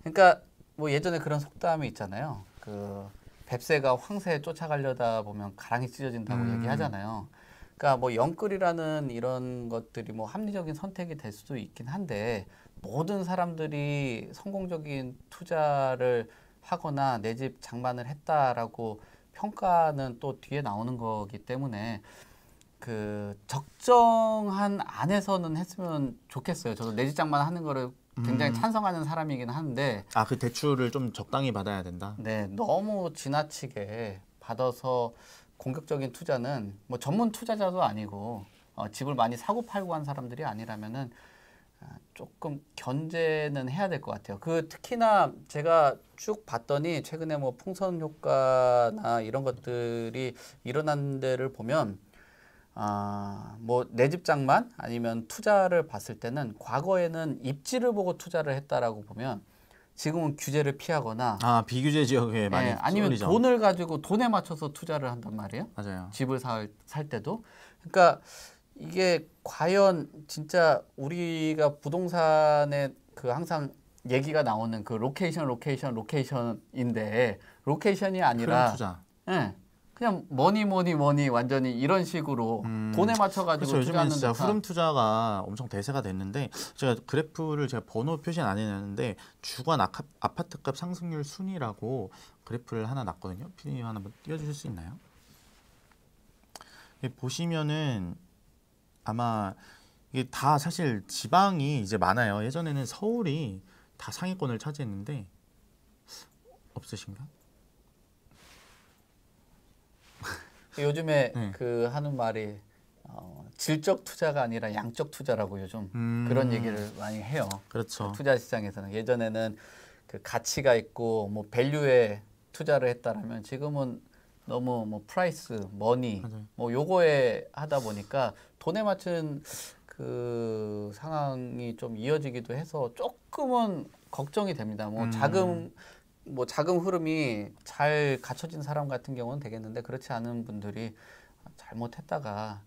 그러니까 뭐 예전에 그런 속담이 있잖아요. 그 뱁새가 황새 쫓아가려다 보면 가랑이 찢어진다고 음. 얘기하잖아요. 그러니까 뭐 영끌이라는 이런 것들이 뭐 합리적인 선택이 될 수도 있긴 한데 모든 사람들이 성공적인 투자를 하거나 내 집 장만을 했다라고 평가는 또 뒤에 나오는 거기 때문에 그 적정한 안에서는 했으면 좋겠어요. 저도 내지장만 하는 거를 굉장히 음. 찬성하는 사람이긴 한데 아 그 대출을 좀 적당히 받아야 된다. 네, 너무 지나치게 받아서 공격적인 투자는 뭐 전문 투자자도 아니고 어, 집을 많이 사고 팔고 한 사람들이 아니라면은 아, 조금 견제는 해야 될 것 같아요. 그 특히나 제가 쭉 봤더니 최근에 뭐 풍선 효과나 이런 것들이 일어난 데를 보면 아, 뭐 내 집장만 아니면 투자를 봤을 때는 과거에는 입지를 보고 투자를 했다라고 보면 지금은 규제를 피하거나 아 비규제 지역에 예, 많이 예, 아니면 쏠리죠. 돈을 가지고 돈에 맞춰서 투자를 한단 말이에요. 맞아요. 집을 살, 살 때도 그러니까 이게 과연 진짜 우리가 부동산에 그 항상 얘기가 나오는 그 로케이션 로케이션 로케이션인데 로케이션이 아니라 예, 그냥 뭐니 뭐니 뭐니 완전히 이런 식으로 음, 돈에 맞춰가지고 그렇죠. 요즘에 진짜 듯름 투자가 엄청 대세가 됐는데 제가 그래프를 제가 번호 표시는 안 해놨는데 주간 아카, 아파트값 상승률 순위라고 그래프를 하나 놨거든요. 피디님 하나 띄워주실 수 있나요? 보시면은 아마 이게 다 사실 지방이 이제 많아요. 예전에는 서울이 다 상위권을 차지했는데 없으신가? 요즘에 네. 그 하는 말이 어, 질적 투자가 아니라 양적 투자라고 요즘 음. 그런 얘기를 많이 해요. 그렇죠. 그 투자 시장에서는 예전에는 그 가치가 있고 뭐 밸류에 투자를 했다라면 지금은 너무 뭐 프라이스, 머니 맞아요. 뭐 요거에 하다 보니까 돈에 맞춘 그 상황이 좀 이어지기도 해서 조금은 걱정이 됩니다. 뭐 음. 자금 뭐 자금 흐름이 잘 갖춰진 사람 같은 경우는 되겠는데 그렇지 않은 분들이 잘못했다가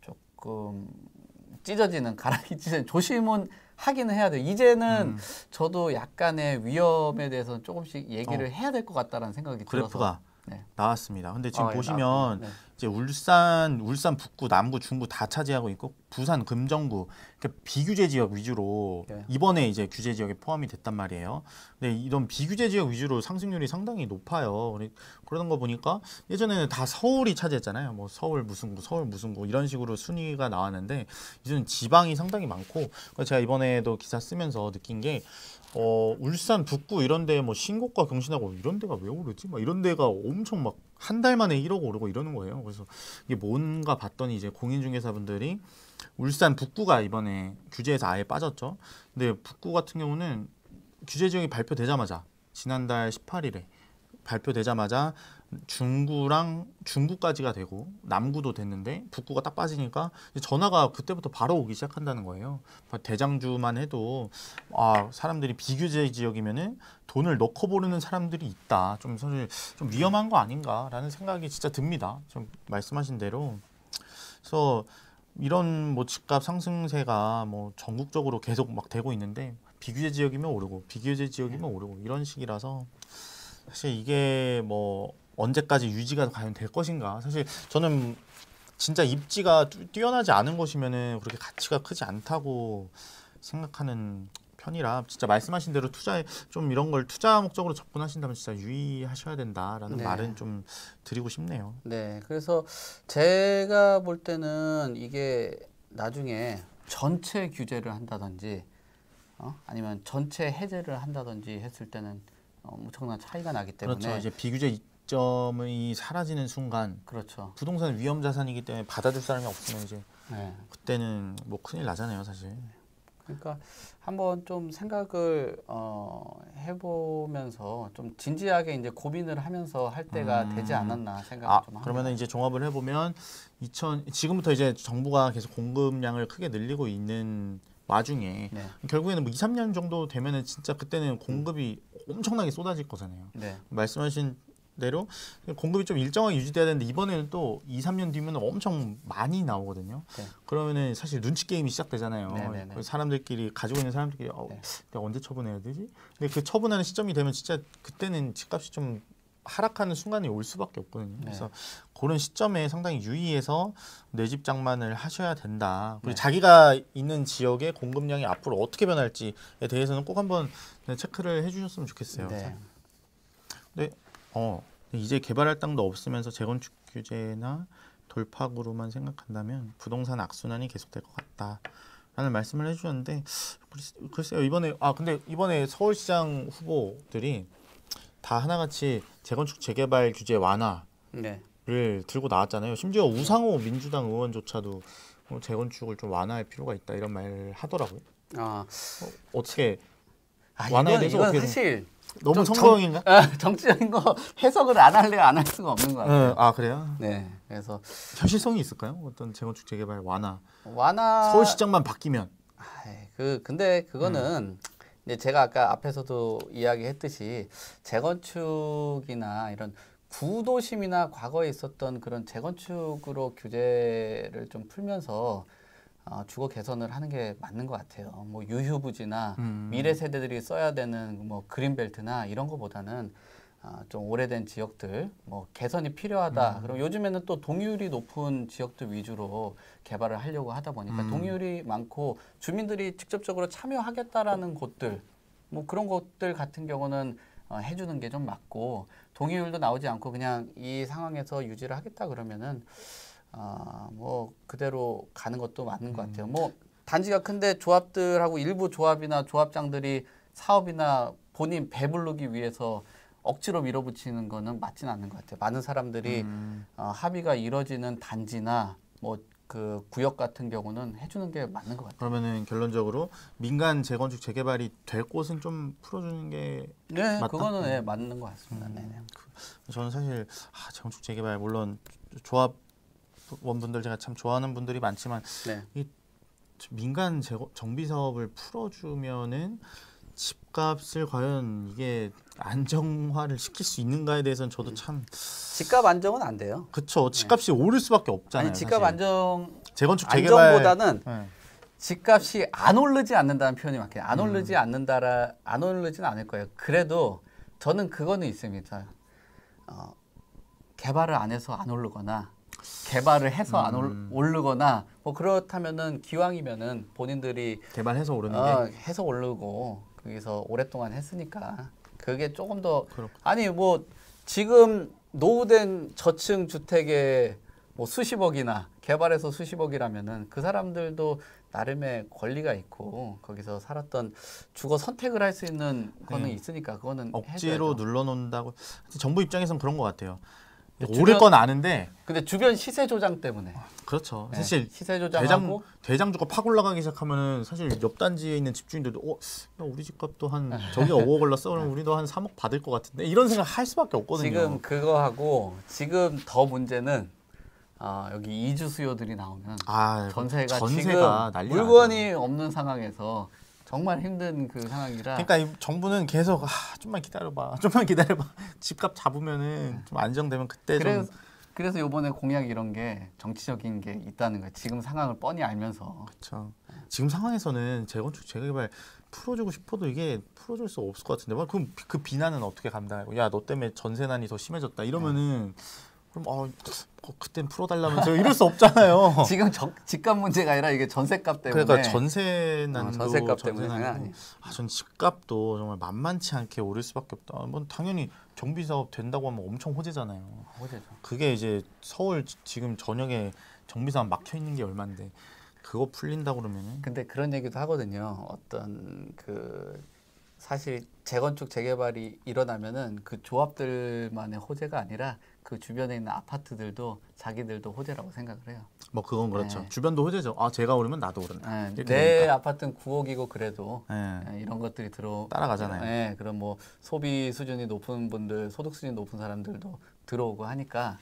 조금 찢어지는 가락이 찢어지는 조심은 하기는 해야 돼요. 이제는 음. 저도 약간의 위험에 대해서 조금씩 얘기를 어. 해야 될 것 같다라는 생각이 그래프가. 들어서 네. 나왔습니다. 근데 지금 어, 보시면 예, 이제 울산, 울산 북구, 남구, 중구 다 차지하고 있고 부산 금정구 그러니까 비규제 지역 위주로 네. 이번에 이제 규제 지역에 포함이 됐단 말이에요. 근데 이런 비규제 지역 위주로 상승률이 상당히 높아요. 그러던 거 보니까 예전에는 다 서울이 차지했잖아요. 뭐 서울 무슨 구, 서울 무슨 구 이런 식으로 순위가 나왔는데 이제는 지방이 상당히 많고 제가 이번에도 기사 쓰면서 느낀 게어 울산 북구 이런 데에 뭐 신고가 경신하고 이런 데가 왜 오르지? 막 이런 데가 엄청 막 한 달 만에 1억 오르고 이러는 거예요. 그래서 이게 뭔가 봤더니 이제 공인중개사분들이 울산 북구가 이번에 규제에서 아예 빠졌죠. 근데 북구 같은 경우는 규제 지역이 발표되자마자 지난달 18일에 발표되자마자 중구랑 중구까지가 되고 남구도 됐는데 북구가 딱 빠지니까 전화가 그때부터 바로 오기 시작한다는 거예요. 대장주만 해도 아 사람들이 비규제 지역이면은 돈을 넣고 보르는 사람들이 있다. 좀 사실 좀 위험한 거 아닌가라는 생각이 진짜 듭니다. 좀 말씀하신 대로 그래서 이런 뭐 집값 상승세가 뭐 전국적으로 계속 막 되고 있는데 비규제 지역이면 오르고 비규제 지역이면 오르고 이런 식이라서 사실 이게 뭐 언제까지 유지가 과연 될 것인가 사실 저는 진짜 입지가 뛰어나지 않은 것이면은 그렇게 가치가 크지 않다고 생각하는 편이라 진짜 말씀하신 대로 투자에 좀 이런 걸 투자 목적으로 접근하신다면 진짜 유의하셔야 된다라는 네. 말은 좀 드리고 싶네요. 네, 그래서 제가 볼 때는 이게 나중에 전체 규제를 한다든지 어? 아니면 전체 해제를 한다든지 했을 때는 엄청난 차이가 나기 때문에 그렇죠. 이제 비규제 관점이 사라지는 순간 그렇죠. 부동산 위험 자산이기 때문에 받아줄 사람이 없으면 이제 네. 그때는 뭐 큰일 나잖아요, 사실. 그러니까 한번 좀 생각을 어, 해보면서 좀 진지하게 이제 고민을 하면서 할 때가 음. 되지 않았나 생각을 아, 좀 합니다. 그러면 이제 종합을 해보면 2000 지금부터 이제 정부가 계속 공급량을 크게 늘리고 있는 와중에 네. 결국에는 뭐 2, 3년 정도 되면은 진짜 그때는 공급이 엄청나게 쏟아질 거잖아요. 네. 말씀하신 대로 공급이 좀 일정하게 유지돼야 되는데 이번에는 또 2, 3년 뒤면 엄청 많이 나오거든요. 네. 그러면은 사실 눈치 게임이 시작되잖아요. 네, 네, 네. 그 사람들끼리 가지고 있는 사람들끼리 어, 내가 네. 언제 처분해야 되지? 근데 그 처분하는 시점이 되면 진짜 그때는 집값이 좀 하락하는 순간이 올 수밖에 없거든요. 네. 그래서 네. 그런 시점에 상당히 유의해서 내 집 장만을 하셔야 된다. 그리고 네. 자기가 있는 지역의 공급량이 앞으로 어떻게 변할지에 대해서는 꼭 한번 체크를 해주셨으면 좋겠어요. 네. 근어 이제 개발할 땅도 없으면서 재건축 규제나 돌파구로만 생각한다면 부동산 악순환이 계속될 것 같다. 라는 말씀을 해주셨는데 글쎄요 이번에 아 근데 이번에 서울시장 후보들이 다 하나같이 재건축 재개발 규제 완화를 네. 들고 나왔잖아요. 심지어 우상호 민주당 의원조차도 뭐 재건축을 좀 완화할 필요가 있다 이런 말을 하더라고요. 아 어, 떻게 아, 완화에 대해서 이건, 이건 사실 너무 성공인가? 아, 정치적인 거 해석을 안 할래 안 할 수가 없는 거 같아요. 네, 아 그래요? 네. 그래서 현실성이 있을까요? 어떤 재건축 재개발 완화. 완화. 서울시장만 바뀌면. 아, 그 근데 그거는 음. 제가 아까 앞에서도 이야기했듯이 재건축이나 이런 구도심이나 과거에 있었던 그런 재건축으로 규제를 좀 풀면서 어, 주거 개선을 하는 게 맞는 것 같아요. 뭐 유휴부지나 음. 미래 세대들이 써야 되는 뭐 그린벨트나 이런 거보다는 어, 좀 오래된 지역들 뭐 개선이 필요하다. 음. 그럼 요즘에는 또 동유율이 높은 지역들 위주로 개발을 하려고 하다 보니까 음. 동유율이 많고 주민들이 직접적으로 참여하겠다라는 곳들 뭐 그런 곳들 같은 경우는 어, 해주는 게 좀 맞고 동의율도 나오지 않고 그냥 이 상황에서 유지를 하겠다 그러면은 아, 뭐 그대로 가는 것도 맞는 것 음. 같아요. 뭐 단지가 큰데 조합들하고 일부 조합이나 조합장들이 사업이나 본인 배불르기 위해서 억지로 밀어붙이는 거는 맞진 않는 것 같아요. 많은 사람들이 음. 어, 합의가 이뤄지는 단지나 뭐 그 구역 같은 경우는 해주는 게 맞는 것 같아요. 그러면은 결론적으로 민간 재건축 재개발이 될 곳은 좀 풀어주는 게 네, 맞다? 그거는 네, 맞는 것 같습니다. 음. 네, 네. 그, 저는 사실 아, 재건축 재개발 물론 조합 원분들 제가 참 좋아하는 분들이 많지만 네. 이 민간 재고, 정비 사업을 풀어주면은 집값을 과연 이게 안정화를 시킬 수 있는가에 대해서는 저도 참 집값 안정은 안 돼요. 그렇죠. 집값이 네. 오를 수밖에 없잖아요. 아니, 집값 사실. 안정 재건축 재개발 보다는 네. 집값이 안 오르지 않는다는 표현이 맞게 안 음. 오르지 음. 않는다라 안 오르지는 않을 거예요. 그래도 저는 그거는 있습니다. 어, 개발을 안 해서 안 오르거나 개발을 해서 안 올, 음. 오르거나 뭐 그렇다면은 기왕이면은 본인들이 개발해서 오르는 어, 게 해서 오르고 거기서 오랫동안 했으니까 그게 조금 더 그렇구나. 아니 뭐 지금 노후된 저층 주택에 뭐 수십억이나 개발해서 수십억이라면은 그 사람들도 나름의 권리가 있고 거기서 살았던 주거 선택을 할 수 있는 거는 네. 있으니까 그거는 억지로 눌러놓는다고 정부 입장에선 그런 것 같아요. 그러니까 오를 건 아는데 근데 주변 시세 조장 때문에 그렇죠. 네. 사실 시세 조장하고 대장, 대장 주가 팍 올라가기 시작하면은 사실 옆 단지에 있는 집주인들도 어 우리 집값도 한 저기 5억 *laughs* 올랐어 그럼 네. 우리도 한 3억 받을 것 같은데 이런 생각 할 수밖에 없거든요. 지금 그거하고 지금 더 문제는 아 여기 이주 수요들이 나오면 아, 전세가, 전세가 지금 물건이 나죠. 없는 상황에서 정말 힘든 그 상황이라. 그러니까 이 정부는 계속 아, 좀만 기다려봐, *laughs* 좀만 기다려봐. 집값 잡으면은 네. 좀 안정되면 그때 그래서, 좀. 그래서 요번에 공약 이런 게 정치적인 게 있다는 거예요. 지금 상황을 뻔히 알면서. 그렇죠. 지금 상황에서는 재건축 재개발 풀어주고 싶어도 이게 풀어줄 수 없을 것 같은데 뭐 그럼 그 비난은 어떻게 감당하고 야 너 때문에 전세난이 더 심해졌다 이러면은 네. 그럼 어, 그땐 풀어달라면서 이럴 수 없잖아요. *laughs* 지금 적, 집값 문제가 아니라 이게 전세값 때문에. 그러니까 전세 난도 아, 전세값 때문에 아전 아, 집값도 정말 만만치 않게 오를 수밖에 없다. 뭐 당연히 정비 사업 된다고 하면 엄청 호재잖아요. 호재죠. 그게 이제 서울 지금 저녁에 정비 사업 막혀 있는 게 얼마인데 그거 풀린다고 그러면은. 근데 그런 얘기도 하거든요. 어떤 그 사실 재건축 재개발이 일어나면은 그 조합들만의 호재가 아니라 그 주변에 있는 아파트들도 자기들도 호재라고 생각을 해요. 뭐 그건 네. 그렇죠. 네. 주변도 호재죠. 아 제가 오르면 나도 오른다. 네. 내 아파트는 9억이고 그래도 네. 네. 이런 것들이 들어 따라가잖아요. 네. 그럼 뭐 소비 수준이 높은 분들, 소득 수준이 높은 사람들도 들어오고 하니까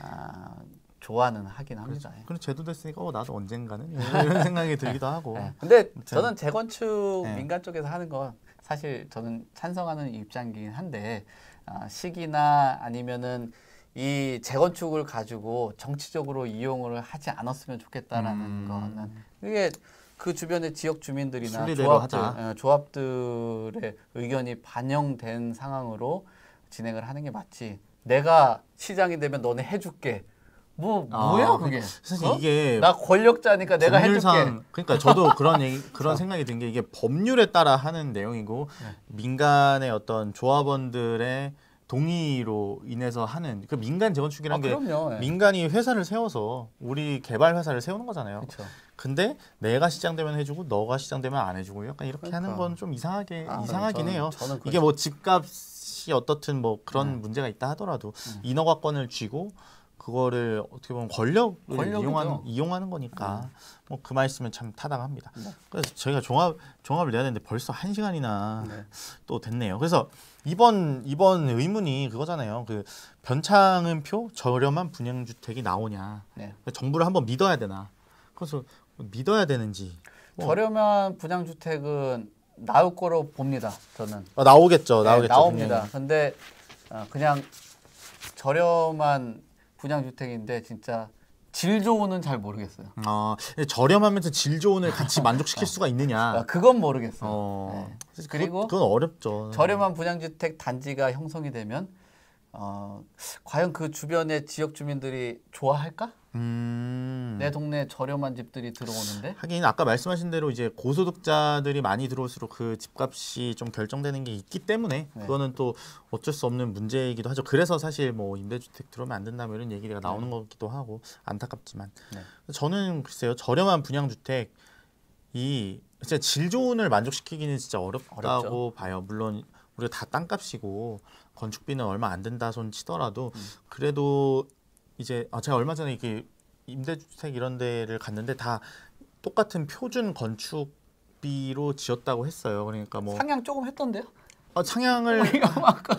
아, 좋아는 하긴 그렇죠. 합니다. 그렇 예. 그럼 제도됐으니까 어, 나도 언젠가는 *laughs* 이런 생각이 들기도 하고. 네, 근데 저는 재건축 민간 쪽에서 하는 건 사실 저는 찬성하는 입장이긴 한데 아, 시기나 아니면은 이 재건축을 가지고 정치적으로 이용을 하지 않았으면 좋겠다라는 음. 거는 그게 그 주변의 지역 주민들이나 조합들, 예, 조합들의 의견이 반영된 상황으로 진행을 하는 게 맞지. 내가 시장이 되면 너네 해줄게. 뭐 아, 뭐야 그게? 사실 어? 이게 나 권력자니까 내가 해줄게. 그러니까 저도 그런 얘기, *laughs* 그런 어. 생각이 든 게 이게 법률에 따라 하는 내용이고 네. 민간의 어떤 조합원들의 동의로 인해서 하는 그 민간 재건축이라는 아, 게 그럼요, 예. 민간이 회사를 세워서 우리 개발 회사를 세우는 거잖아요. 그쵸. 근데 내가 시장되면 해주고 너가 시장되면 안 해주고 약간 이렇게 그러니까. 하는 건 좀 이상하게 아, 이상하긴 저는, 해요. 저는 이게 뭐 집값이 어떻든 뭐 그런 음. 문제가 있다 하더라도 음. 인허가권을 쥐고 그거를 어떻게 보면 권력을 이용하는 이용하는 거니까 음. 뭐그 말씀은 참 타당합니다. 네. 그래서 저희가 종합 종합을 내야 되는데 벌써 한 시간이나 네. 또 됐네요. 그래서 이번 이번 의문이 그거잖아요. 그 변창은표 저렴한 분양 주택이 나오냐. 네. 그러니까 정부를 한번 믿어야 되나. 그래서 믿어야 되는지. 뭐. 저렴한 분양 주택은 나올 거로 봅니다. 저는. 아, 나오겠죠. 네, 나오겠죠. 나옵니다. 분명히. 근데 어, 그냥 저렴한 분양 주택인데 진짜 질 좋은은 잘 모르겠어요. 어, 저렴하면서 질 좋은을 같이 *laughs* 만족시킬 수가 있느냐? 아, 그건 모르겠어요. 어, 네. 그리고 그건 어렵죠. 저렴한 분양주택 단지가 형성이 되면 어, 과연 그 주변의 지역 주민들이 좋아할까? 음... 내 동네 저렴한 집들이 들어오는데 하긴 아까 말씀하신 대로 이제 고소득자들이 많이 들어올수록 그 집값이 좀 결정되는 게 있기 때문에 네. 그거는 또 어쩔 수 없는 문제이기도 하죠. 그래서 사실 뭐 임대주택 들어오면 안 된다 뭐 이런 얘기가 나오는 네. 거기도 하고 안타깝지만 네. 저는 글쎄요 저렴한 분양주택 이 진짜 질 좋은을 만족시키기는 진짜 어렵다고 어렵죠. 봐요. 물론 우리가 다 땅값이고 건축비는 얼마 안 된다 손 치더라도 음. 그래도 이제 아 제가 얼마 전에 이게 임대주택 이런 데를 갔는데 다 똑같은 표준 건축비로 지었다고 했어요. 그러니까 뭐 상향 조금 했던데요? 어, 상향을 *laughs* 그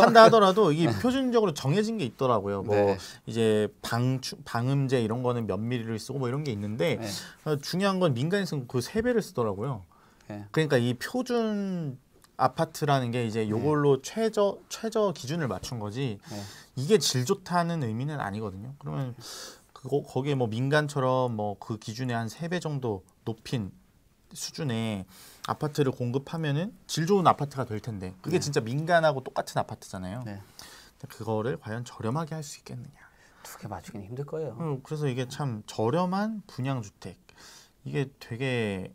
한다 하더라도 이게 표준적으로 정해진 게 있더라고요. 뭐 네. 이제 방 방음제 이런 거는 몇 미리를 쓰고 뭐 이런 게 있는데 네. 어, 중요한 건 민간에서는 그세 배를 쓰더라고요. 네. 그러니까 이 표준 아파트라는 게 이제 네. 요걸로 네. 최저 최저 기준을 맞춘 거지 네. 이게 질 좋다는 의미는 아니거든요. 그러면 그거 거기에 뭐 민간처럼 뭐 그기준에한 세 배 정도 높인 수준의 아파트를 공급하면은 질 좋은 아파트가 될 텐데 그게 네. 진짜 민간하고 똑같은 아파트잖아요. 네. 그거를 과연 저렴하게 할 수 있겠느냐? 두 개 맞추기는 힘들 거예요. 음, 그래서 이게 참 저렴한 분양 주택 이게 되게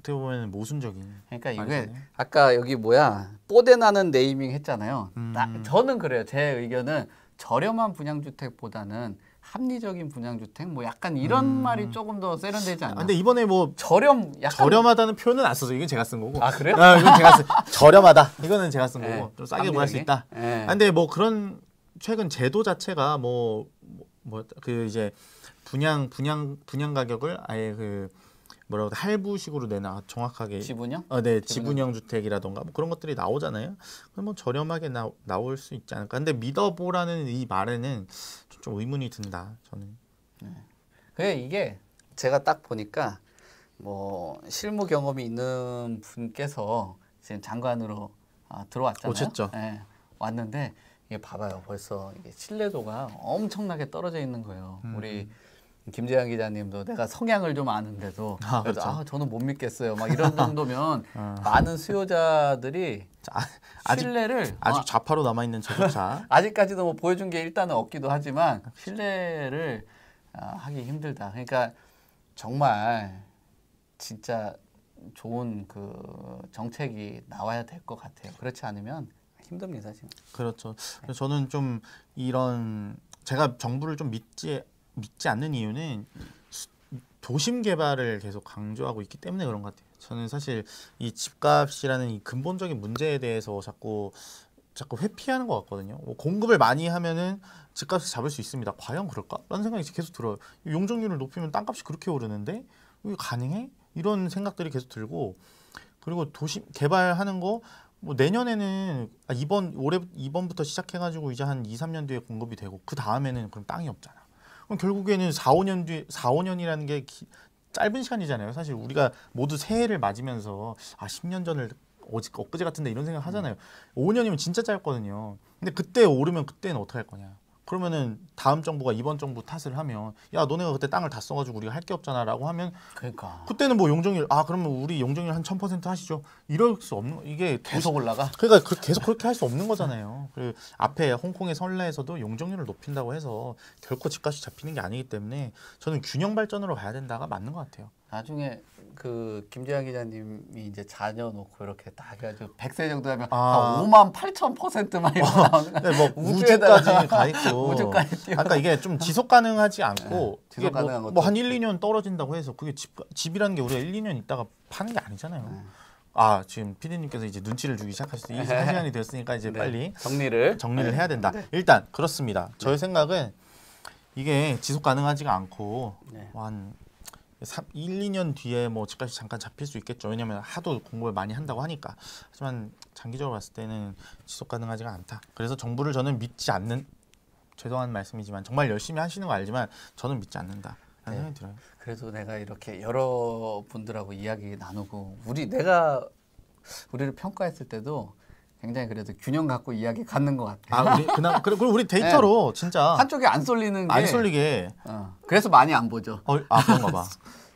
어떻게 보면 모순적인. 그러니까 이게 아까 여기 뭐야 뽀대나는 네이밍 했잖아요. 음. 나, 저는 그래요. 제 의견은 저렴한 분양주택보다는 합리적인 분양주택 뭐 약간 이런 음. 말이 조금 더 세련되지 않나? 아, 근데 이번에 뭐 저렴 약간... 저렴하다는 표현은 안 써서 이건 제가 쓴 거고. 아 그래요? 아, 이건 제가 쓴 저렴하다. 이거는 제가 쓴 네. 거고 좀 싸게 구할 수 있다. 네. 아, 근데 뭐 그런 최근 제도 자체가 뭐 뭐그 뭐, 이제 분양 분양 분양 가격을 아예 그 뭐라고 할부식으로 내놔 정확하게 지분형? 어, 네, 지분형, 주택이라던가 뭐 그런 것들이 나오잖아요. 그러면 뭐 저렴하게 나, 나올 수 있지 않을까. 근데 믿어보라는 이 말에는 좀, 좀 의문이 든다. 저는. 네. 그 이게 제가 딱 보니까 뭐 실무 경험이 있는 분께서 지금 장관으로 아, 들어왔잖아요. 오셨죠. 네, 왔는데 이게 봐봐요. 벌써 이게 신뢰도가 엄청나게 떨어져 있는 거예요. 음. 우리 김재양 기자님도 내가 성향을 좀 아는데도 아, 그래서 그렇죠. 아 저는 못 믿겠어요. 막 이런 정도면 *laughs* 어. 많은 수요자들이 아, 신뢰를 아직, 어. 좌파로 남아 있는 저조차 아직까지도 뭐 보여준 게 일단은 없기도 하지만 아, 그렇죠. 신뢰를 아, 하기 힘들다. 그러니까 정말 진짜 좋은 그 정책이 나와야 될 것 같아요. 그렇지 않으면 힘듭니다 지금. 그렇죠. 저는 좀 이런 제가 정부를 좀 믿지 믿지 않는 이유는 도심 개발을 계속 강조하고 있기 때문에 그런 것 같아요. 저는 사실 이 집값이라는 이 근본적인 문제에 대해서 자꾸 자꾸 회피하는 것 같거든요. 뭐 공급을 많이 하면은 집값을 잡을 수 있습니다. 과연 그럴까? 라는 생각이 계속 들어요. 용적률을 높이면 땅값이 그렇게 오르는데 이게 가능해? 이런 생각들이 계속 들고 그리고 도시 개발하는 거 뭐 내년에는 아, 이번 올해 이번부터 시작해가지고 이제 한 2, 3년 뒤에 공급이 되고 그 다음에는 그럼 땅이 없잖아. 그럼 결국에는 4, 5년 뒤 4, 5년이라는 게 기, 짧은 시간이잖아요. 사실 우리가 모두 새해를 맞으면서 아 10년 전을 어제 엊그제 같은데 이런 생각 하잖아요. 음. 5년이면 진짜 짧거든요. 근데 그때 오르면 그때는 어떻게 할 거냐? 그러면은 다음 정부가 이번 정부 탓을 하면 야 너네가 그때 땅을 다 써가지고 우리가 할 게 없잖아라고 하면 그러니까 그때는 뭐 용적률 아 그러면 우리 용적률 한 천 퍼센트 하시죠 이럴 수 없는 이게 계속 올라가 그러니까 그, 계속 그렇게 할 수 없는 거잖아요. 그 앞에 홍콩의 설레에서도 용적률을 높인다고 해서 결코 집값이 잡히는 게 아니기 때문에 저는 균형 발전으로 가야 된다가 맞는 것 같아요. 나중에 그 김재환 기자님이 이제 자녀 놓고 이렇게 딱 해가지고 1세 정도 하면 아. 5만 8천 퍼센트만 이렇 어, 나오는 네, 뭐 *laughs* 우주까지 가 있고 *laughs* 우주까지 뛰어. 아까 그러니까 이게 좀 지속 가능하지 네, 않고 네, 지속 뭐, 가능한 뭐, 뭐한 1, 2년 떨어진다고 해서 그게 집, 집이라는 게 우리가 1, 2년 있다가 파는 게 아니잖아요. 네. 아 지금 피디님께서 이제 눈치를 주기 시작하셨어요. 이게 네. 시간이 됐으니까 이제 네. 빨리 정리를 정리를 해야 된다. 일단 그렇습니다. 저의 생각은 이게 지속 가능하지가 않고 한 1, 2년 뒤에 뭐 집값이 잠깐 잡힐 수 있겠죠. 왜냐하면 하도 공부를 많이 한다고 하니까. 하지만 장기적으로 봤을 때는 지속 가능하지가 않다. 그래서 정부를 저는 믿지 않는 죄송한 말씀이지만 정말 열심히 하시는 거 알지만 저는 믿지 않는다. 네. 생각이 들어요. 그래도 내가 이렇게 여러분들하고 이야기 나누고 우리 내가 우리를 평가했을 때도 굉장히 그래도 균형 갖고 이야기 갖는 것 같아요. 아, 우리 그나 그래 그럼 우리 데이터로 네. 진짜 한쪽에 안 쏠리는 게 안 쏠리게. 어, 그래서 많이 안 보죠. 어, 아 그런가 봐.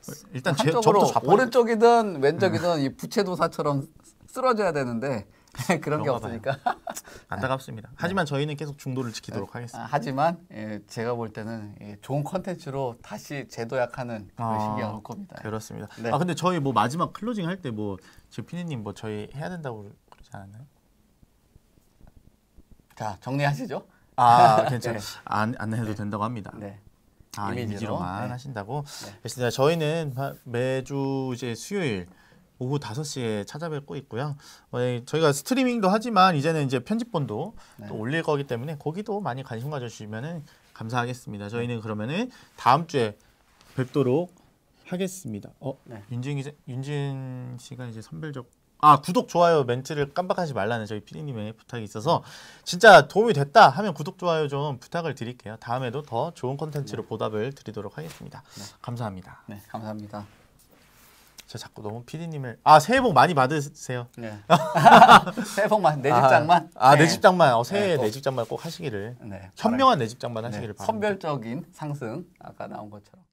*laughs* 일단 한쪽으로 좌파... 오른쪽이든 왼쪽이든 음. 이 부채도사처럼 쓰러져야 되는데 *laughs* 그런 게 없으니까 *laughs* 안타깝습니다. 네. 하지만 저희는 계속 중도를 지키도록 네. 하겠습니다. 아, 하지만 예, 제가 볼 때는 예, 좋은 컨텐츠로 다시 재도약하는 아, 시기 올 겁니다. 그렇습니다. 네. 아 근데 저희 뭐 마지막 클로징 할 때뭐 지금 피디님 뭐 저희 해야 된다고 그러지 않았나요? 자 정리하시죠. 아 *laughs* 괜찮. 예. 네. 안, 안 해도 된다고 합니다. 네. 아, 이미지로. 만 네. 하신다고 했습니다. 네. 저희는 매주 이제 수요일 오후 5시에 찾아뵙고 있고요. 어, 예, 저희가 스트리밍도 하지만 이제는 이제 편집본도 네. 또 올릴 거기 때문에 거기도 많이 관심 가져주시면 감사하겠습니다. 저희는 그러면은 다음 주에 뵙도록 하겠습니다. 어, 네. 윤진 기자, 윤진 씨가 이제 선별적 아 구독 좋아요 멘트를 깜빡하지 말라는 저희 피디님의 부탁이 있어서 진짜 도움이 됐다 하면 구독 좋아요 좀 부탁을 드릴게요. 다음에도 더 좋은 컨텐츠로 네. 보답을 드리도록 하겠습니다. 네. 감사합니다. 네, 감사합니다. 저 자꾸 너무 피디님을 아 새해 복 많이 받으세요. 네. *laughs* 새해 복만 내 아, 집장만. 아내 네. 집장만. 어, 새해 네, 내 집장만 꼭 하시기를. 네. 현명한 내 집장만 하시기를 네, 바랍니다. 선별적인 상승 아까 나온 것처럼.